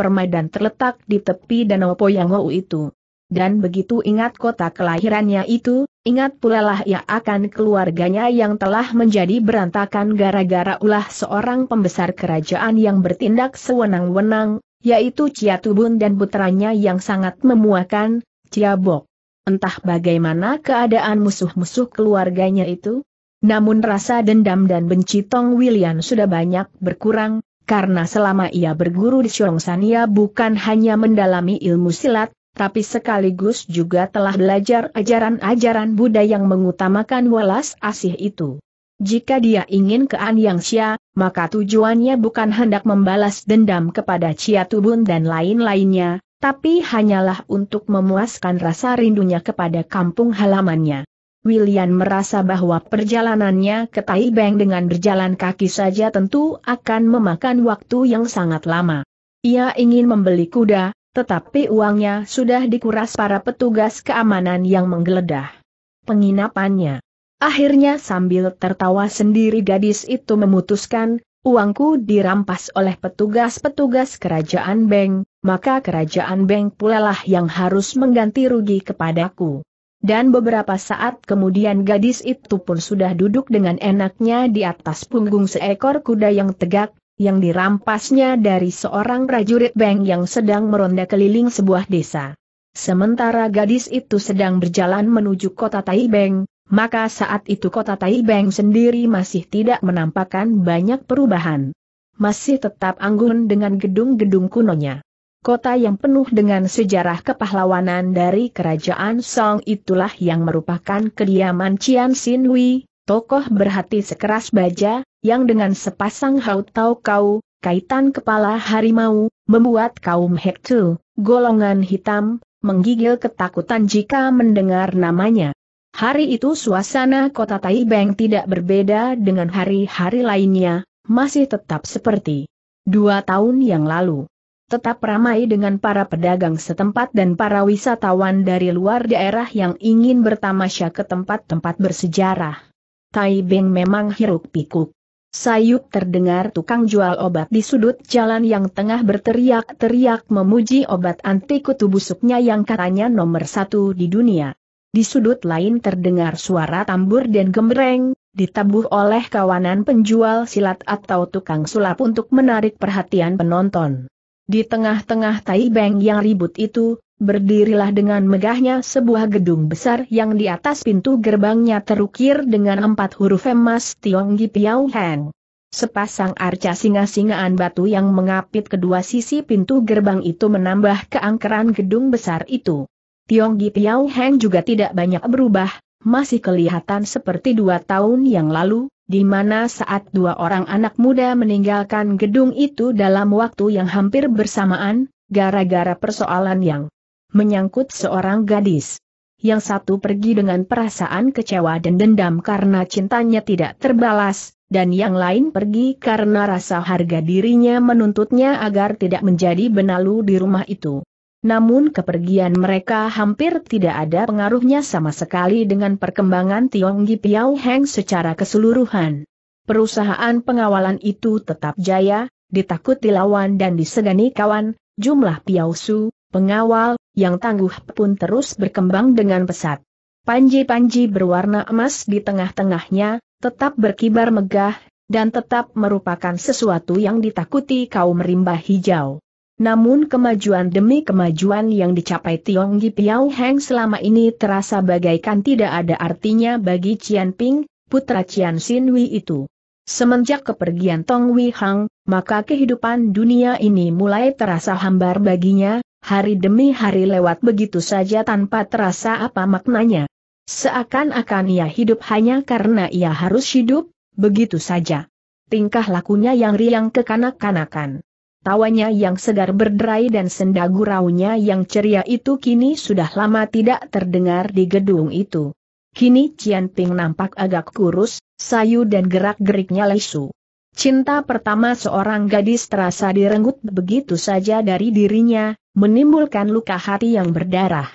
Permadan terletak di tepi danau Poyangou itu dan begitu ingat kota kelahirannya itu, ingat pula lah ia akan keluarganya yang telah menjadi berantakan gara-gara ulah seorang pembesar kerajaan yang bertindak sewenang-wenang, yaitu Ciatubun dan putranya yang sangat memuakan, Bok. Entah bagaimana keadaan musuh-musuh keluarganya itu, namun rasa dendam dan benci Tong William sudah banyak berkurang, karena selama ia berguru di ia bukan hanya mendalami ilmu silat, tapi sekaligus juga telah belajar ajaran-ajaran Buddha yang mengutamakan welas asih itu. Jika dia ingin ke An Yang Xia, maka tujuannya bukan hendak membalas dendam kepada Chia Tubun dan lain-lainnya, tapi hanyalah untuk memuaskan rasa rindunya kepada kampung halamannya. William merasa bahwa perjalanannya ke Taibeng dengan berjalan kaki saja tentu akan memakan waktu yang sangat lama. Ia ingin membeli kuda, tetapi uangnya sudah dikuras para petugas keamanan yang menggeledah penginapannya. Akhirnya sambil tertawa sendiri gadis itu memutuskan, uangku dirampas oleh petugas-petugas kerajaan Beng, maka kerajaan Beng pulalah yang harus mengganti rugi kepadaku. Dan beberapa saat kemudian gadis itu pun sudah duduk dengan enaknya di atas punggung seekor kuda yang tegak, yang dirampasnya dari seorang prajurit bank yang sedang meronda keliling sebuah desa. Sementara gadis itu sedang berjalan menuju kota Taibeng, maka saat itu kota Taibeng sendiri masih tidak menampakkan banyak perubahan. Masih tetap anggun dengan gedung-gedung kunonya. Kota yang penuh dengan sejarah kepahlawanan dari kerajaan Song itulah yang merupakan kediaman Cian Xin Hui, tokoh berhati sekeras baja, yang dengan sepasang haut tau kau, kaitan kepala harimau, membuat kaum Hektu, golongan hitam, menggigil ketakutan jika mendengar namanya. Hari itu suasana kota Taibeng tidak berbeda dengan hari-hari lainnya, masih tetap seperti dua tahun yang lalu. Tetap ramai dengan para pedagang setempat dan para wisatawan dari luar daerah yang ingin bertamasya ke tempat-tempat bersejarah. Taibeng memang hiruk pikuk. Sayup terdengar tukang jual obat di sudut jalan yang tengah berteriak-teriak memuji obat anti kutu busuknya yang katanya nomor satu di dunia. Di sudut lain terdengar suara tambur dan gembreng, ditabuh oleh kawanan penjual silat atau tukang sulap untuk menarik perhatian penonton. Di tengah-tengah Taibeng yang ribut itu, berdirilah dengan megahnya sebuah gedung besar yang di atas pintu gerbangnya terukir dengan empat huruf emas Tionggi Piao Heng. Sepasang arca singa-singaan batu yang mengapit kedua sisi pintu gerbang itu menambah keangkeran gedung besar itu. Tionggi Piao Heng juga tidak banyak berubah, masih kelihatan seperti dua tahun yang lalu, di mana saat dua orang anak muda meninggalkan gedung itu dalam waktu yang hampir bersamaan, gara-gara persoalan yang menyangkut seorang gadis. Yang satu pergi dengan perasaan kecewa dan dendam karena cintanya tidak terbalas, dan yang lain pergi karena rasa harga dirinya menuntutnya agar tidak menjadi benalu di rumah itu. Namun kepergian mereka hampir tidak ada pengaruhnya sama sekali dengan perkembangan Tionggi Piao Heng secara keseluruhan. Perusahaan pengawalan itu tetap jaya, ditakuti lawan dan disegani kawan, jumlah Piao Su, pengawal, yang tangguh pun terus berkembang dengan pesat. Panji-panji berwarna emas di tengah-tengahnya, tetap berkibar megah, dan tetap merupakan sesuatu yang ditakuti kaum rimba hijau. Namun kemajuan demi kemajuan yang dicapai Tionggi Piao Heng selama ini terasa bagaikan tidak ada artinya bagi Cian Ping, putra Cian Sin Wei itu. Semenjak kepergian Tong Wei Hang, maka kehidupan dunia ini mulai terasa hambar baginya, hari demi hari lewat begitu saja tanpa terasa apa maknanya. Seakan-akan ia hidup hanya karena ia harus hidup, begitu saja. Tingkah lakunya yang riang kekanak-kanakan. Tawanya yang segar berderai dan senda guraunya yang ceria itu kini sudah lama tidak terdengar di gedung itu. Kini Cian Ping nampak agak kurus, sayu dan gerak-geriknya lesu. Cinta pertama seorang gadis terasa direnggut begitu saja dari dirinya, menimbulkan luka hati yang berdarah.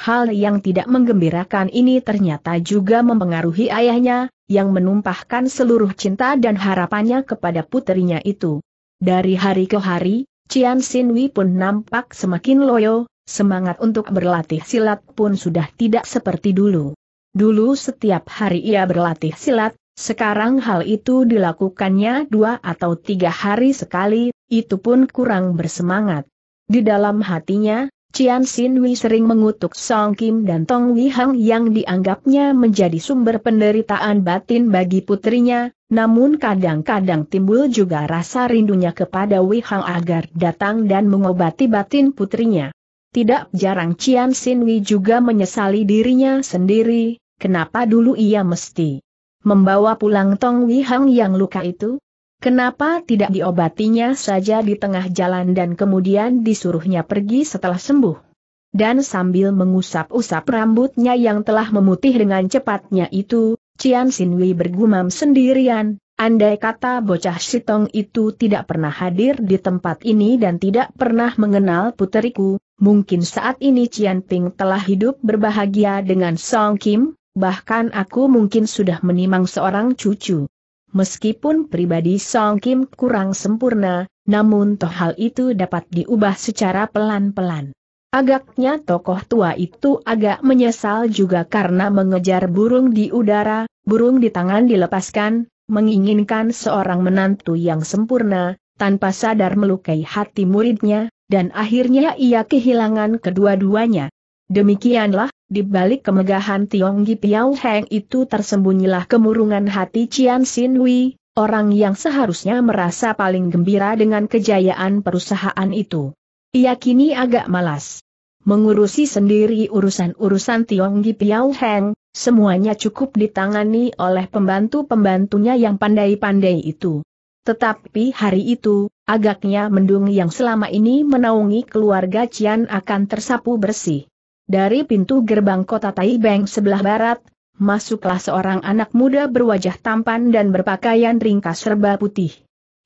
Hal yang tidak menggembirakan ini ternyata juga mempengaruhi ayahnya, yang menumpahkan seluruh cinta dan harapannya kepada putrinya itu. Dari hari ke hari, Cian Sinwi pun nampak semakin loyo, semangat untuk berlatih silat pun sudah tidak seperti dulu. Dulu setiap hari ia berlatih silat, sekarang hal itu dilakukannya dua atau tiga hari sekali, itu pun kurang bersemangat. Di dalam hatinya, Cian Sin Wei sering mengutuk Song Kim dan Tong Hang yang dianggapnya menjadi sumber penderitaan batin bagi putrinya, namun kadang-kadang timbul juga rasa rindunya kepada Hang agar datang dan mengobati batin putrinya. Tidak jarang Cian Sin Wei juga menyesali dirinya sendiri, kenapa dulu ia mesti membawa pulang Tong Hang yang luka itu? Kenapa tidak diobatinya saja di tengah jalan dan kemudian disuruhnya pergi setelah sembuh? Dan sambil mengusap-usap rambutnya yang telah memutih dengan cepatnya itu, Cian Sinwi bergumam sendirian, andai kata bocah Sitong itu tidak pernah hadir di tempat ini dan tidak pernah mengenal puteriku, mungkin saat ini Cian Ping telah hidup berbahagia dengan Song Kim, bahkan aku mungkin sudah menimang seorang cucu. Meskipun pribadi Song Kim kurang sempurna, namun toh hal itu dapat diubah secara pelan-pelan. Agaknya tokoh tua itu agak menyesal juga karena mengejar burung di udara, burung di tangan dilepaskan, menginginkan seorang menantu yang sempurna, tanpa sadar melukai hati muridnya, dan akhirnya ia kehilangan kedua-duanya. Demikianlah, di balik kemegahan Tionggi Piao Heng itu tersembunyilah kemurungan hati Cian Sin Wei, orang yang seharusnya merasa paling gembira dengan kejayaan perusahaan itu. Ia kini agak malas. Mengurusi sendiri urusan-urusan Tionggi Piao Heng, semuanya cukup ditangani oleh pembantu-pembantunya yang pandai-pandai itu. Tetapi hari itu, agaknya mendung yang selama ini menaungi keluarga Cian akan tersapu bersih. Dari pintu gerbang kota Taibeng sebelah barat, masuklah seorang anak muda berwajah tampan dan berpakaian ringkas serba putih.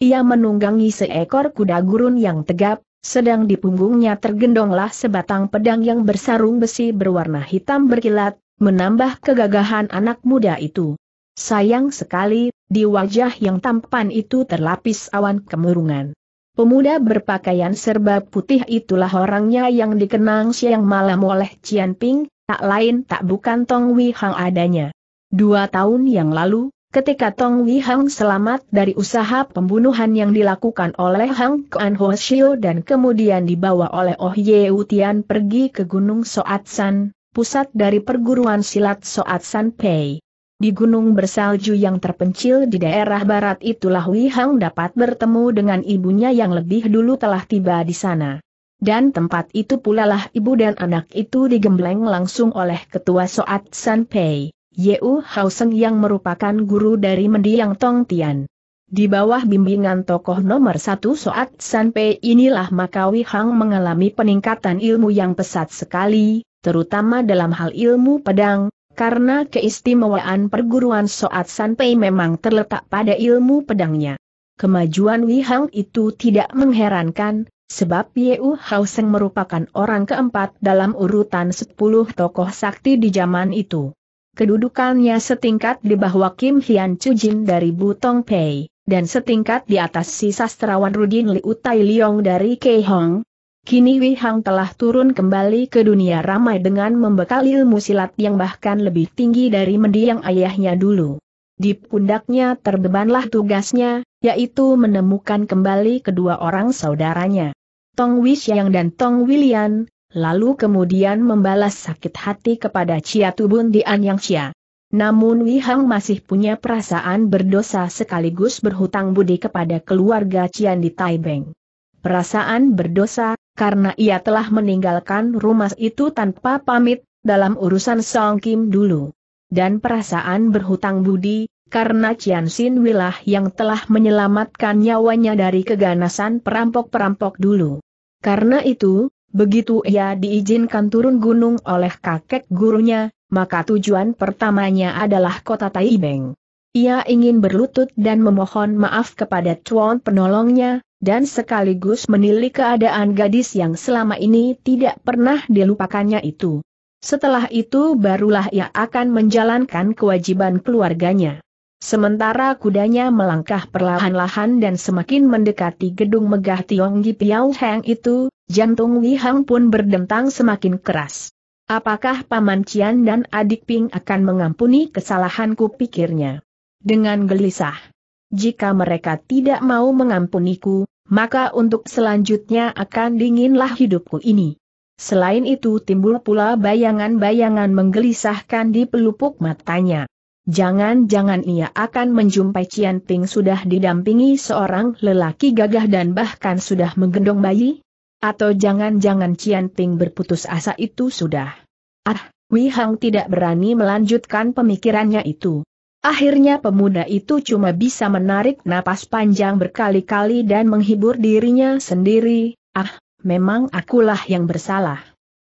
Ia menunggangi seekor kuda gurun yang tegap, sedang di punggungnya tergendonglah sebatang pedang yang bersarung besi berwarna hitam berkilat, menambah kegagahan anak muda itu. Sayang sekali, di wajah yang tampan itu terlapis awan kemurungan. Pemuda berpakaian serba putih itulah orangnya yang dikenang siang malam oleh Cian Ping, tak lain tak bukan Tong Wei Hang adanya. Dua tahun yang lalu, ketika Tong Wei Hang selamat dari usaha pembunuhan yang dilakukan oleh Hang Kuan Ho Shio dan kemudian dibawa oleh Oh Ye Utian pergi ke Gunung Soat San, pusat dari perguruan silat Soat San Pei. Di gunung bersalju yang terpencil di daerah barat itulah Wihang dapat bertemu dengan ibunya yang lebih dulu telah tiba di sana. Dan tempat itu pula lah ibu dan anak itu digembleng langsung oleh ketua Soat Sanpei, Yeu Seng yang merupakan guru dari mendiang Tong Tian. Di bawah bimbingan tokoh nomor satu Soat Sanpei inilah maka Hang mengalami peningkatan ilmu yang pesat sekali, terutama dalam hal ilmu pedang, karena keistimewaan perguruan Soat Sanpei memang terletak pada ilmu pedangnya. Kemajuan Wei Hang itu tidak mengherankan, sebab Yeu Hao Seng merupakan orang keempat dalam urutan sepuluh tokoh sakti di zaman itu. Kedudukannya setingkat di bawah Kim Hian Chujin dari Butong Pei, dan setingkat di atas si sastrawan Rudin Liu Tai Liong dari Hong. Kini Wei Hang telah turun kembali ke dunia ramai dengan membekal ilmu silat yang bahkan lebih tinggi dari mendiang ayahnya dulu. Di pundaknya terbebanlah tugasnya, yaitu menemukan kembali kedua orang saudaranya. Tong Wixiang dan Tong William. lalu kemudian membalas sakit hati kepada Chia Tubun di Anyang Chia. Namun Wei Hang masih punya perasaan berdosa sekaligus berhutang budi kepada keluarga Cian di Taibeng perasaan berdosa, karena ia telah meninggalkan rumah itu tanpa pamit, dalam urusan Song Kim dulu. Dan perasaan berhutang budi, karena Cian Sin Wilah yang telah menyelamatkan nyawanya dari keganasan perampok-perampok dulu. Karena itu, begitu ia diizinkan turun gunung oleh kakek gurunya, maka tujuan pertamanya adalah kota Taibeng. Ia ingin berlutut dan memohon maaf kepada Chuan penolongnya, dan sekaligus menilik keadaan gadis yang selama ini tidak pernah dilupakannya itu. Setelah itu barulah ia akan menjalankan kewajiban keluarganya. Sementara kudanya melangkah perlahan-lahan dan semakin mendekati gedung megah Tionggi Piao Heng itu, jantung Li Hang pun berdentang semakin keras. Apakah Paman Cian dan adik Ping akan mengampuni kesalahanku pikirnya? Dengan gelisah, jika mereka tidak mau mengampuniku, maka untuk selanjutnya akan dinginlah hidupku ini. Selain itu timbul pula bayangan-bayangan menggelisahkan di pelupuk matanya. Jangan-jangan ia akan menjumpai Cian Ping sudah didampingi seorang lelaki gagah dan bahkan sudah menggendong bayi? Atau jangan-jangan Cian Ping berputus asa itu sudah? Ah, Hang tidak berani melanjutkan pemikirannya itu. Akhirnya pemuda itu cuma bisa menarik napas panjang berkali-kali dan menghibur dirinya sendiri, ah, memang akulah yang bersalah.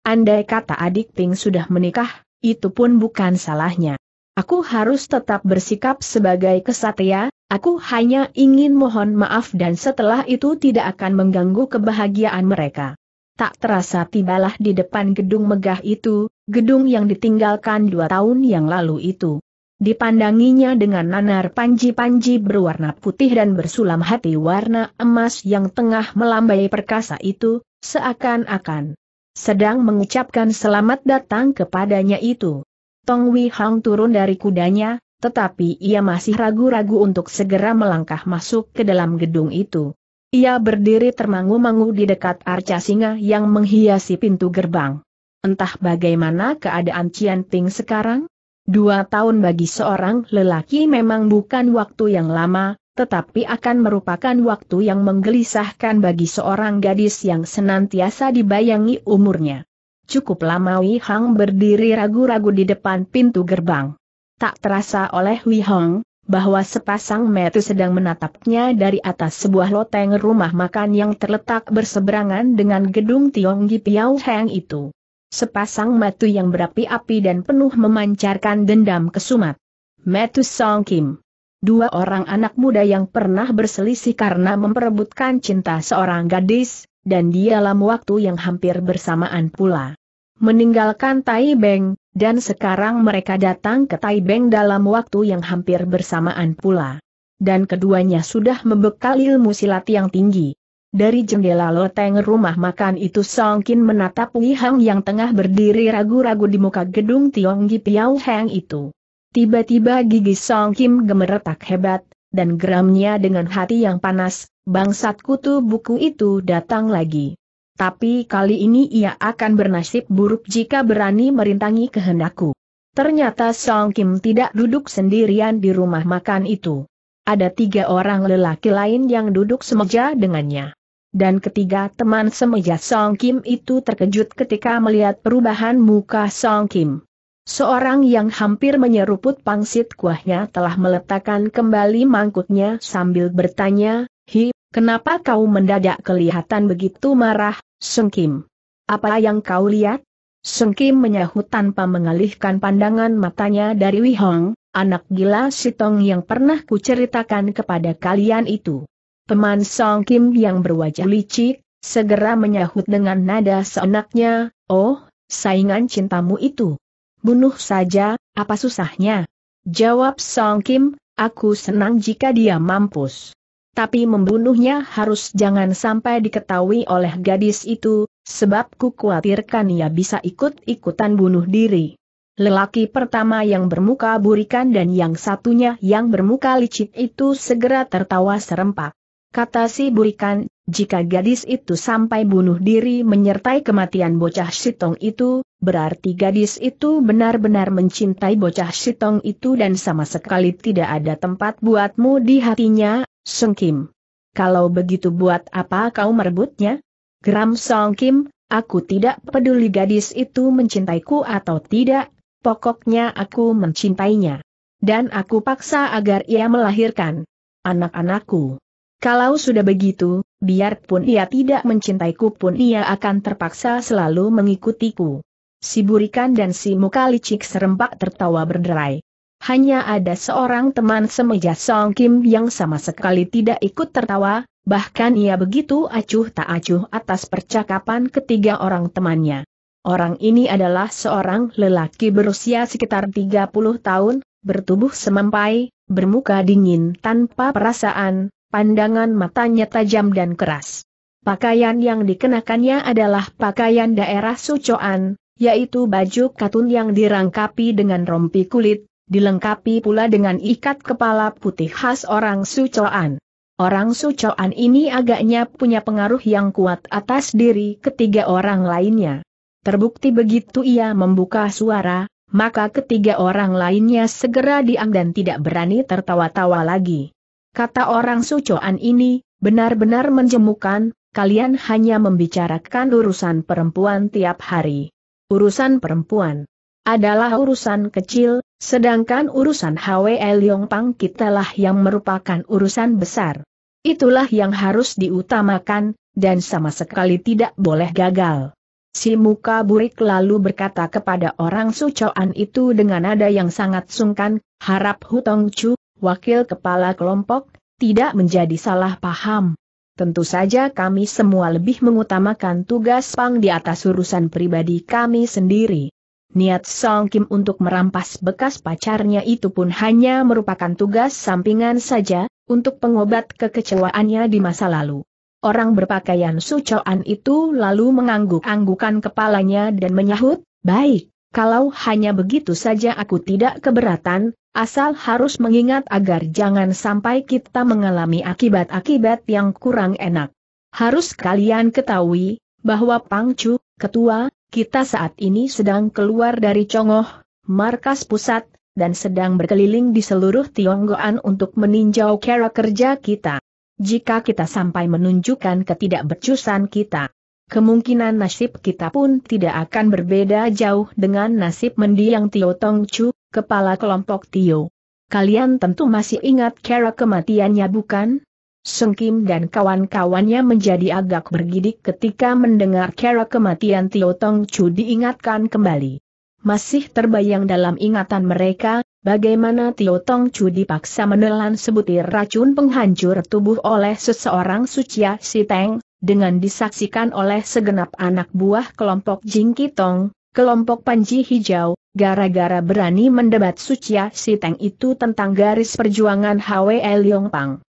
Andai kata adik Ting sudah menikah, itu pun bukan salahnya. Aku harus tetap bersikap sebagai kesatria, aku hanya ingin mohon maaf dan setelah itu tidak akan mengganggu kebahagiaan mereka. Tak terasa tibalah di depan gedung megah itu, gedung yang ditinggalkan dua tahun yang lalu itu dipandanginya dengan nanar panji-panji berwarna putih dan bersulam hati warna emas yang tengah melambai perkasa itu, seakan-akan sedang mengucapkan selamat datang kepadanya itu. Tong Wei Hang turun dari kudanya, tetapi ia masih ragu-ragu untuk segera melangkah masuk ke dalam gedung itu. Ia berdiri termangu-mangu di dekat arca singa yang menghiasi pintu gerbang. Entah bagaimana keadaan Cian Ping sekarang? Dua tahun bagi seorang lelaki memang bukan waktu yang lama, tetapi akan merupakan waktu yang menggelisahkan bagi seorang gadis yang senantiasa dibayangi umurnya. Cukup lama Wei Hang berdiri ragu-ragu di depan pintu gerbang. Tak terasa oleh Wei Hong bahwa sepasang metu sedang menatapnya dari atas sebuah loteng rumah makan yang terletak berseberangan dengan gedung Tionggi Piao Heng itu sepasang matu yang berapi-api dan penuh memancarkan dendam kesumat. Metu Song Kim. Dua orang anak muda yang pernah berselisih karena memperebutkan cinta seorang gadis, dan dia dalam waktu yang hampir bersamaan pula. Meninggalkan Tai Beng, dan sekarang mereka datang ke Tai Beng dalam waktu yang hampir bersamaan pula. Dan keduanya sudah membekal ilmu silat yang tinggi. Dari jendela loteng rumah makan itu Song Songkin menatap Wei Hang yang tengah berdiri ragu-ragu di muka gedung Tionggi Piao Heng itu. Tiba-tiba gigi Song Kim gemeretak hebat, dan geramnya dengan hati yang panas, bangsat kutu buku itu datang lagi. Tapi kali ini ia akan bernasib buruk jika berani merintangi kehendakku. Ternyata Song Kim tidak duduk sendirian di rumah makan itu. Ada tiga orang lelaki lain yang duduk semeja dengannya dan ketiga teman semeja Song Kim itu terkejut ketika melihat perubahan muka Song Kim. Seorang yang hampir menyeruput pangsit kuahnya telah meletakkan kembali mangkuknya sambil bertanya, Hi, kenapa kau mendadak kelihatan begitu marah, Song Kim? Apa yang kau lihat? Song Kim menyahut tanpa mengalihkan pandangan matanya dari Wihong, anak gila Sitong yang pernah kuceritakan kepada kalian itu. Teman Song Kim yang berwajah licik, segera menyahut dengan nada seenaknya, Oh, saingan cintamu itu. Bunuh saja, apa susahnya? Jawab Song Kim, aku senang jika dia mampus. Tapi membunuhnya harus jangan sampai diketahui oleh gadis itu, sebab ku khawatirkan ia bisa ikut-ikutan bunuh diri. Lelaki pertama yang bermuka burikan dan yang satunya yang bermuka licik itu segera tertawa serempak. Kata si Burikan, jika gadis itu sampai bunuh diri menyertai kematian bocah sitong itu, berarti gadis itu benar-benar mencintai bocah sitong itu dan sama sekali tidak ada tempat buatmu di hatinya, Song Kim. Kalau begitu buat apa kau merebutnya? Gram Song Kim, aku tidak peduli gadis itu mencintaiku atau tidak, pokoknya aku mencintainya. Dan aku paksa agar ia melahirkan anak-anakku. Kalau sudah begitu, biarpun ia tidak mencintaiku pun ia akan terpaksa selalu mengikutiku. Si Burikan dan si Muka Licik serempak tertawa berderai. Hanya ada seorang teman semeja Song Kim yang sama sekali tidak ikut tertawa, bahkan ia begitu acuh tak acuh atas percakapan ketiga orang temannya. Orang ini adalah seorang lelaki berusia sekitar 30 tahun, bertubuh semampai, bermuka dingin tanpa perasaan, pandangan matanya tajam dan keras. Pakaian yang dikenakannya adalah pakaian daerah Sucoan, yaitu baju katun yang dirangkapi dengan rompi kulit, dilengkapi pula dengan ikat kepala putih khas orang Sucoan. Orang Sucoan ini agaknya punya pengaruh yang kuat atas diri ketiga orang lainnya. Terbukti begitu ia membuka suara, maka ketiga orang lainnya segera diam dan tidak berani tertawa-tawa lagi. Kata orang sucoan ini, benar-benar menjemukan, kalian hanya membicarakan urusan perempuan tiap hari. Urusan perempuan adalah urusan kecil, sedangkan urusan HWL Yongpang kitalah yang merupakan urusan besar. Itulah yang harus diutamakan, dan sama sekali tidak boleh gagal. Si muka burik lalu berkata kepada orang sucoan itu dengan nada yang sangat sungkan, harap Hutong Chu, wakil kepala kelompok, tidak menjadi salah paham. Tentu saja kami semua lebih mengutamakan tugas Pang di atas urusan pribadi kami sendiri. Niat Song Kim untuk merampas bekas pacarnya itu pun hanya merupakan tugas sampingan saja, untuk pengobat kekecewaannya di masa lalu. Orang berpakaian sucoan itu lalu mengangguk-anggukan kepalanya dan menyahut, baik, kalau hanya begitu saja aku tidak keberatan, Asal harus mengingat agar jangan sampai kita mengalami akibat-akibat yang kurang enak. Harus kalian ketahui, bahwa Pangcu, ketua, kita saat ini sedang keluar dari Congoh, markas pusat, dan sedang berkeliling di seluruh Tionggoan untuk meninjau cara kerja kita. Jika kita sampai menunjukkan ketidakbercusan kita, kemungkinan nasib kita pun tidak akan berbeda jauh dengan nasib mendiang Tio Tongcu, kepala kelompok Tio. Kalian tentu masih ingat cara kematiannya bukan? Sung Kim dan kawan-kawannya menjadi agak bergidik ketika mendengar cara kematian Tio Tong Chu diingatkan kembali. Masih terbayang dalam ingatan mereka, bagaimana Tio Tong Chu dipaksa menelan sebutir racun penghancur tubuh oleh seseorang sucia ya, Siteng, dengan disaksikan oleh segenap anak buah kelompok Jing Kitong, kelompok Panji Hijau, gara-gara berani mendebat Sucia ya, Siteng itu tentang garis perjuangan Hwe Leong Pang.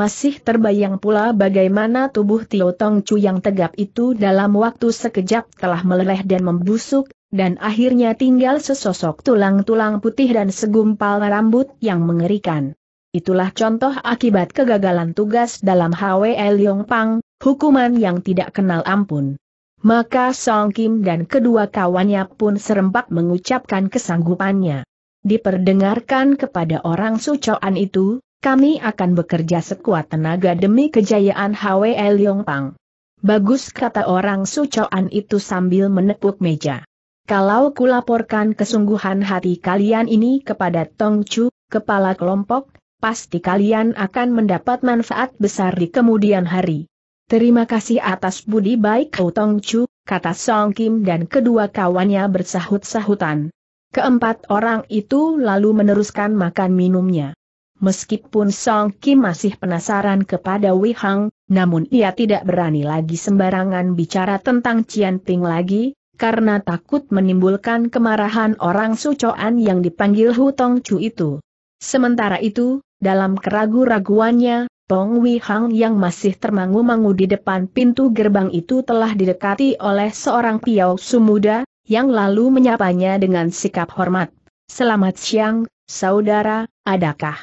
Masih terbayang pula bagaimana tubuh Tio Tong Chu yang tegap itu dalam waktu sekejap telah meleleh dan membusuk, dan akhirnya tinggal sesosok tulang-tulang putih dan segumpal rambut yang mengerikan. Itulah contoh akibat kegagalan tugas dalam Hwe Leong Pang, hukuman yang tidak kenal ampun. Maka Song Kim dan kedua kawannya pun serempak mengucapkan kesanggupannya. Diperdengarkan kepada orang sucoan itu, kami akan bekerja sekuat tenaga demi kejayaan HWL Pang. Bagus kata orang sucoan itu sambil menepuk meja. Kalau kulaporkan kesungguhan hati kalian ini kepada Tong Chu, kepala kelompok, pasti kalian akan mendapat manfaat besar di kemudian hari. Terima kasih atas budi baik Kau Tong Chu, kata Song Kim dan kedua kawannya bersahut-sahutan. Keempat orang itu lalu meneruskan makan minumnya. Meskipun Song Kim masih penasaran kepada Wei Hang, namun ia tidak berani lagi sembarangan bicara tentang Cian Ting lagi, karena takut menimbulkan kemarahan orang sucoan yang dipanggil Hutong Chu itu. Sementara itu, dalam keragu-raguannya, Tong Wei Hang yang masih termangu-mangu di depan pintu gerbang itu telah didekati oleh seorang piau sumuda, yang lalu menyapanya dengan sikap hormat. Selamat siang, saudara, adakah?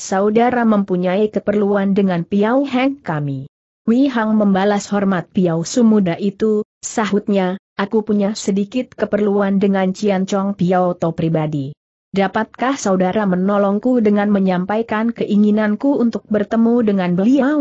Saudara mempunyai keperluan dengan piau Heng kami. Wei Hang membalas hormat piau sumuda itu, sahutnya, aku punya sedikit keperluan dengan Cian Chong piau to pribadi. Dapatkah saudara menolongku dengan menyampaikan keinginanku untuk bertemu dengan beliau?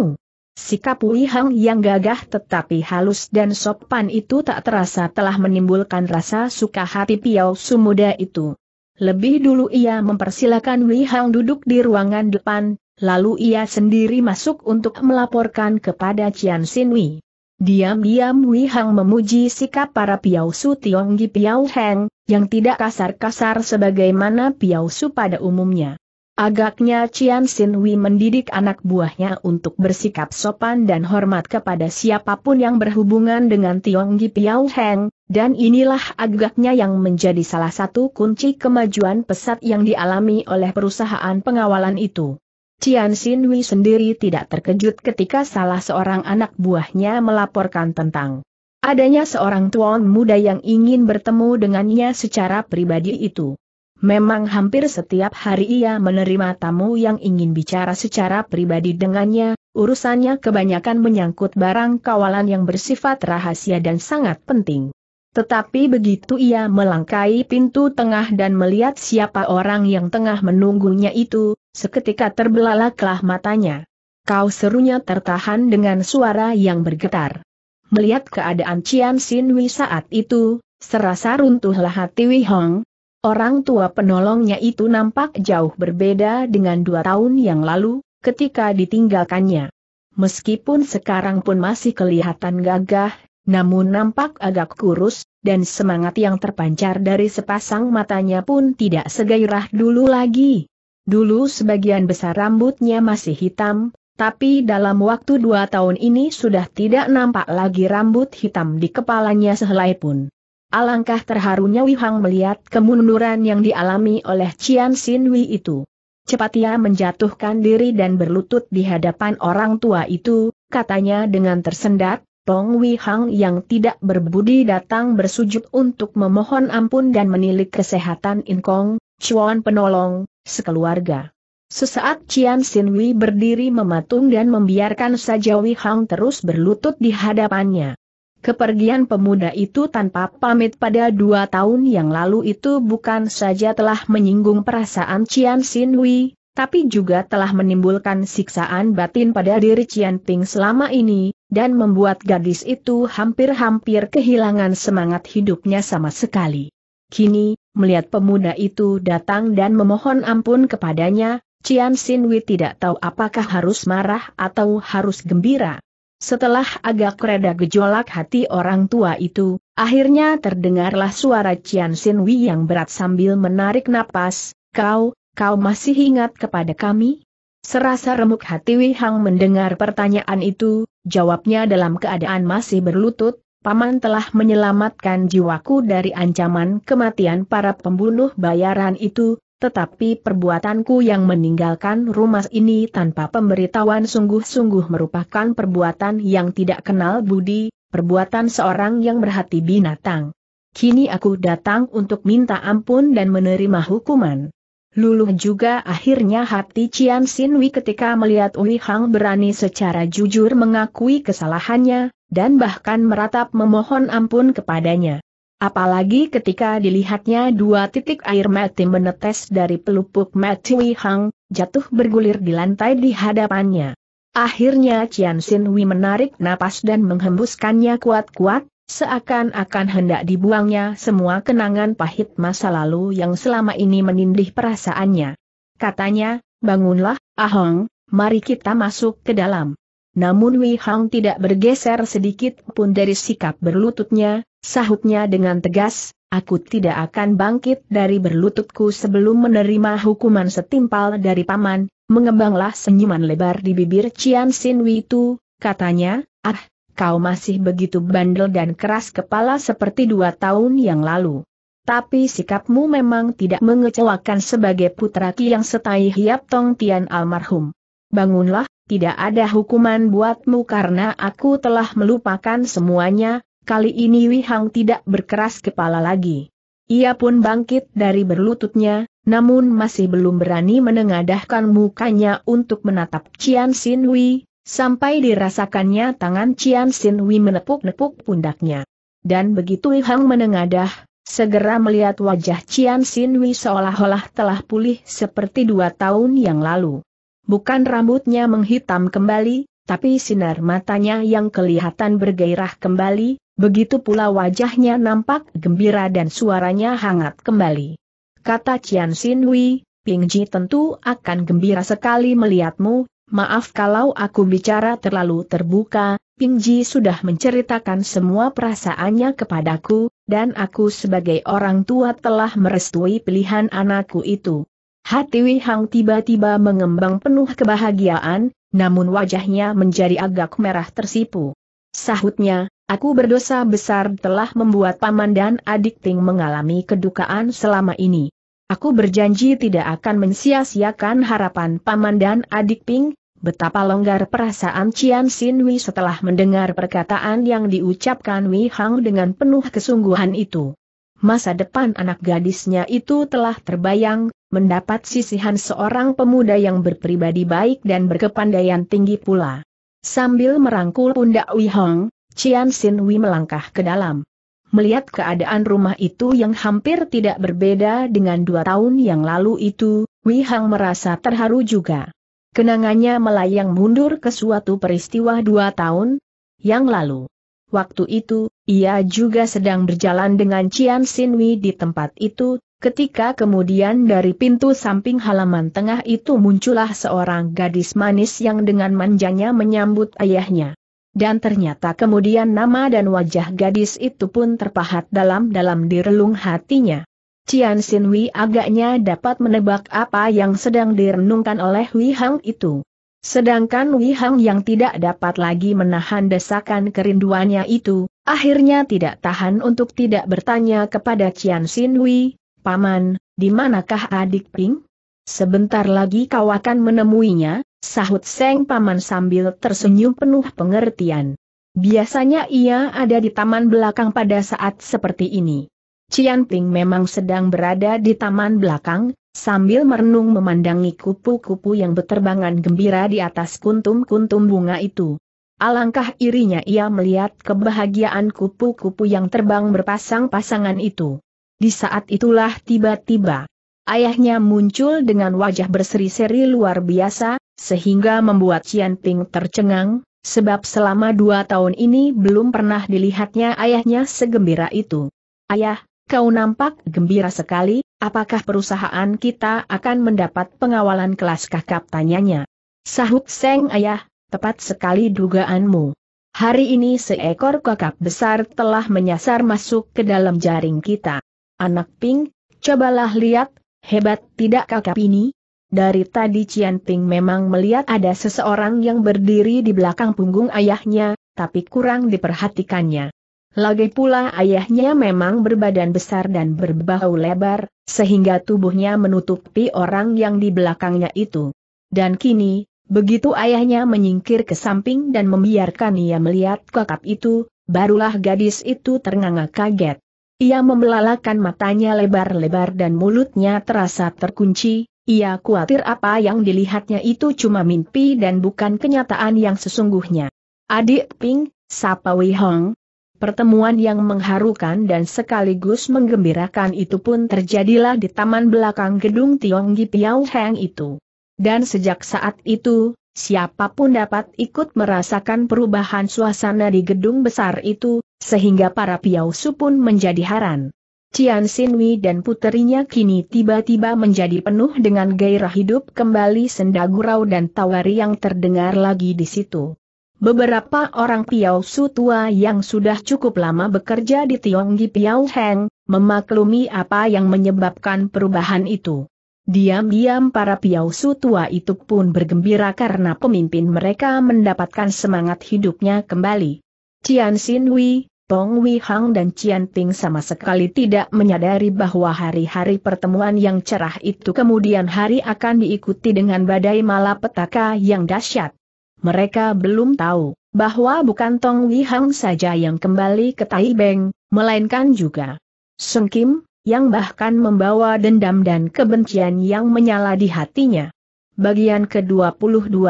Sikap Wei Hang yang gagah tetapi halus dan sopan itu tak terasa telah menimbulkan rasa suka hati Piao Sumuda itu. Lebih dulu ia mempersilakan Wei Hang duduk di ruangan depan, lalu ia sendiri masuk untuk melaporkan kepada Cian Wei. Diam-diam Wei Hang memuji sikap para Piao Su Tionggi Piao Heng, yang tidak kasar-kasar sebagaimana Piausu pada umumnya. Agaknya Cian Sin Wei mendidik anak buahnya untuk bersikap sopan dan hormat kepada siapapun yang berhubungan dengan Tionggi Piao Heng, dan inilah agaknya yang menjadi salah satu kunci kemajuan pesat yang dialami oleh perusahaan pengawalan itu. Cian Sin Wei sendiri tidak terkejut ketika salah seorang anak buahnya melaporkan tentang Adanya seorang tuan muda yang ingin bertemu dengannya secara pribadi itu. Memang hampir setiap hari ia menerima tamu yang ingin bicara secara pribadi dengannya, urusannya kebanyakan menyangkut barang kawalan yang bersifat rahasia dan sangat penting. Tetapi begitu ia melangkai pintu tengah dan melihat siapa orang yang tengah menunggunya itu, seketika terbelalaklah matanya. Kau serunya tertahan dengan suara yang bergetar. Melihat keadaan Cian Wei saat itu, serasa runtuhlah hati Wei Hong. Orang tua penolongnya itu nampak jauh berbeda dengan dua tahun yang lalu, ketika ditinggalkannya. Meskipun sekarang pun masih kelihatan gagah, namun nampak agak kurus, dan semangat yang terpancar dari sepasang matanya pun tidak segairah dulu lagi. Dulu sebagian besar rambutnya masih hitam, tapi dalam waktu dua tahun ini sudah tidak nampak lagi rambut hitam di kepalanya sehelai pun. Alangkah terharunya Wihang melihat kemunduran yang dialami oleh Cian Sinwi itu. Cepat ia menjatuhkan diri dan berlutut di hadapan orang tua itu, katanya dengan tersendat, Tong Wihang yang tidak berbudi datang bersujud untuk memohon ampun dan menilik kesehatan Inkong, Chuan penolong, sekeluarga. Sesaat Cian Sin Wei berdiri mematung dan membiarkan saja Wei Hang terus berlutut di hadapannya. Kepergian pemuda itu tanpa pamit pada dua tahun yang lalu itu bukan saja telah menyinggung perasaan Cian Sin Wei, tapi juga telah menimbulkan siksaan batin pada diri Cian Ping selama ini, dan membuat gadis itu hampir-hampir kehilangan semangat hidupnya sama sekali. Kini, melihat pemuda itu datang dan memohon ampun kepadanya, Cian Sin Wei tidak tahu apakah harus marah atau harus gembira. Setelah agak reda gejolak hati orang tua itu, akhirnya terdengarlah suara Cian Sin Wei yang berat sambil menarik napas, kau, kau masih ingat kepada kami? Serasa remuk hati Wei Hang mendengar pertanyaan itu, jawabnya dalam keadaan masih berlutut, Paman telah menyelamatkan jiwaku dari ancaman kematian para pembunuh bayaran itu, tetapi perbuatanku yang meninggalkan rumah ini tanpa pemberitahuan sungguh-sungguh merupakan perbuatan yang tidak kenal budi, perbuatan seorang yang berhati binatang. Kini aku datang untuk minta ampun dan menerima hukuman. Luluh juga akhirnya hati Cian Sinwi ketika melihat Uihang Hang berani secara jujur mengakui kesalahannya, dan bahkan meratap memohon ampun kepadanya. Apalagi ketika dilihatnya dua titik air mati menetes dari pelupuk mati Hang, jatuh bergulir di lantai di hadapannya. Akhirnya Qian Xin Wei menarik napas dan menghembuskannya kuat-kuat, seakan-akan hendak dibuangnya semua kenangan pahit masa lalu yang selama ini menindih perasaannya. Katanya, bangunlah, Ahong, ah mari kita masuk ke dalam. Namun Wei Hang tidak bergeser sedikit pun dari sikap berlututnya, sahutnya dengan tegas, aku tidak akan bangkit dari berlututku sebelum menerima hukuman setimpal dari paman, mengembanglah senyuman lebar di bibir Cian Sin Wei itu, katanya, ah, kau masih begitu bandel dan keras kepala seperti dua tahun yang lalu. Tapi sikapmu memang tidak mengecewakan sebagai putra Ki yang setai Hiap Tong Tian almarhum. Bangunlah, tidak ada hukuman buatmu karena aku telah melupakan semuanya, kali ini Wihang tidak berkeras kepala lagi. Ia pun bangkit dari berlututnya, namun masih belum berani menengadahkan mukanya untuk menatap Cian Sin Wei, sampai dirasakannya tangan Cian Sin Wei menepuk-nepuk pundaknya. Dan begitu Wihang menengadah, segera melihat wajah Cian Sin Wei seolah-olah telah pulih seperti dua tahun yang lalu. Bukan rambutnya menghitam kembali, tapi sinar matanya yang kelihatan bergairah kembali, begitu pula wajahnya nampak gembira dan suaranya hangat kembali. Kata Cian Sin Hui, Ping Ji tentu akan gembira sekali melihatmu, maaf kalau aku bicara terlalu terbuka, Ping Ji sudah menceritakan semua perasaannya kepadaku, dan aku sebagai orang tua telah merestui pilihan anakku itu. Hati Wei Hang tiba-tiba mengembang penuh kebahagiaan, namun wajahnya menjadi agak merah tersipu. Sahutnya, aku berdosa besar telah membuat paman dan adik Ting mengalami kedukaan selama ini. Aku berjanji tidak akan mensia-siakan harapan paman dan adik Ting, betapa longgar perasaan Cian Sin Wei setelah mendengar perkataan yang diucapkan Wei Hang dengan penuh kesungguhan itu masa depan anak gadisnya itu telah terbayang, mendapat sisihan seorang pemuda yang berpribadi baik dan berkepandaian tinggi pula. Sambil merangkul pundak Wihong, Cian Sin Wi melangkah ke dalam. Melihat keadaan rumah itu yang hampir tidak berbeda dengan dua tahun yang lalu itu, Wei Hong merasa terharu juga. Kenangannya melayang mundur ke suatu peristiwa dua tahun yang lalu. Waktu itu, ia juga sedang berjalan dengan Cian Sinwi di tempat itu, ketika kemudian dari pintu samping halaman tengah itu muncullah seorang gadis manis yang dengan manjanya menyambut ayahnya. Dan ternyata kemudian nama dan wajah gadis itu pun terpahat dalam-dalam di relung hatinya. Cian Sinwi agaknya dapat menebak apa yang sedang direnungkan oleh Wei Hang itu. Sedangkan Wei Hang yang tidak dapat lagi menahan desakan kerinduannya itu, akhirnya tidak tahan untuk tidak bertanya kepada Cian Sin Wei, Paman, di manakah adik Ping? Sebentar lagi kau akan menemuinya, sahut Seng Paman sambil tersenyum penuh pengertian. Biasanya ia ada di taman belakang pada saat seperti ini. Cian Ping memang sedang berada di taman belakang, sambil merenung memandangi kupu-kupu yang berterbangan gembira di atas kuntum-kuntum bunga itu. Alangkah irinya ia melihat kebahagiaan kupu-kupu yang terbang berpasang-pasangan itu. Di saat itulah tiba-tiba, ayahnya muncul dengan wajah berseri-seri luar biasa, sehingga membuat Cian Ping tercengang, sebab selama dua tahun ini belum pernah dilihatnya ayahnya segembira itu. Ayah, Kau nampak gembira sekali, apakah perusahaan kita akan mendapat pengawalan kelas kakap tanyanya. Sahut Seng Ayah, tepat sekali dugaanmu. Hari ini seekor kakap besar telah menyasar masuk ke dalam jaring kita. Anak Ping, cobalah lihat, hebat tidak kakap ini? Dari tadi Cian Ping memang melihat ada seseorang yang berdiri di belakang punggung ayahnya, tapi kurang diperhatikannya. Lagi pula ayahnya memang berbadan besar dan berbahu lebar, sehingga tubuhnya menutupi orang yang di belakangnya itu. Dan kini, begitu ayahnya menyingkir ke samping dan membiarkan ia melihat kakap itu, barulah gadis itu ternganga kaget. Ia membelalakan matanya lebar-lebar dan mulutnya terasa terkunci, ia khawatir apa yang dilihatnya itu cuma mimpi dan bukan kenyataan yang sesungguhnya. Adik Ping, sapa Wei Hong, Pertemuan yang mengharukan dan sekaligus menggembirakan itu pun terjadilah di taman belakang gedung Tionggi Piao Heng itu. Dan sejak saat itu, siapapun dapat ikut merasakan perubahan suasana di gedung besar itu, sehingga para Piao Su pun menjadi haran. Cian Sinwi dan puterinya kini tiba-tiba menjadi penuh dengan gairah hidup kembali sendagurau dan tawari yang terdengar lagi di situ. Beberapa orang Piao Su tua yang sudah cukup lama bekerja di Tionggi Piao Heng, memaklumi apa yang menyebabkan perubahan itu. Diam-diam para Piao Su tua itu pun bergembira karena pemimpin mereka mendapatkan semangat hidupnya kembali. Cian Xin Wei, Tong Wei Hang dan Cian Ting sama sekali tidak menyadari bahwa hari-hari pertemuan yang cerah itu kemudian hari akan diikuti dengan badai malapetaka yang dahsyat. Mereka belum tahu bahwa bukan Tong Wihang saja yang kembali ke Taibeng, melainkan juga Sung Kim, yang bahkan membawa dendam dan kebencian yang menyala di hatinya. Bagian ke-22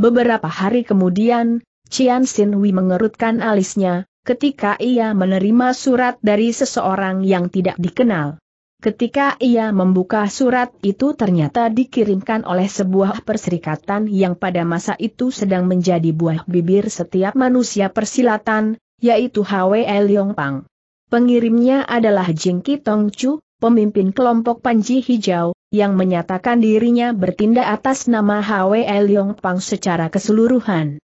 Beberapa hari kemudian, Cian Sin Wei mengerutkan alisnya, ketika ia menerima surat dari seseorang yang tidak dikenal. Ketika ia membuka surat itu ternyata dikirimkan oleh sebuah perserikatan yang pada masa itu sedang menjadi buah bibir setiap manusia persilatan, yaitu HWL Pang. Pengirimnya adalah Jing Tongchu, Chu, pemimpin kelompok Panji Hijau, yang menyatakan dirinya bertindak atas nama HWL Pang secara keseluruhan.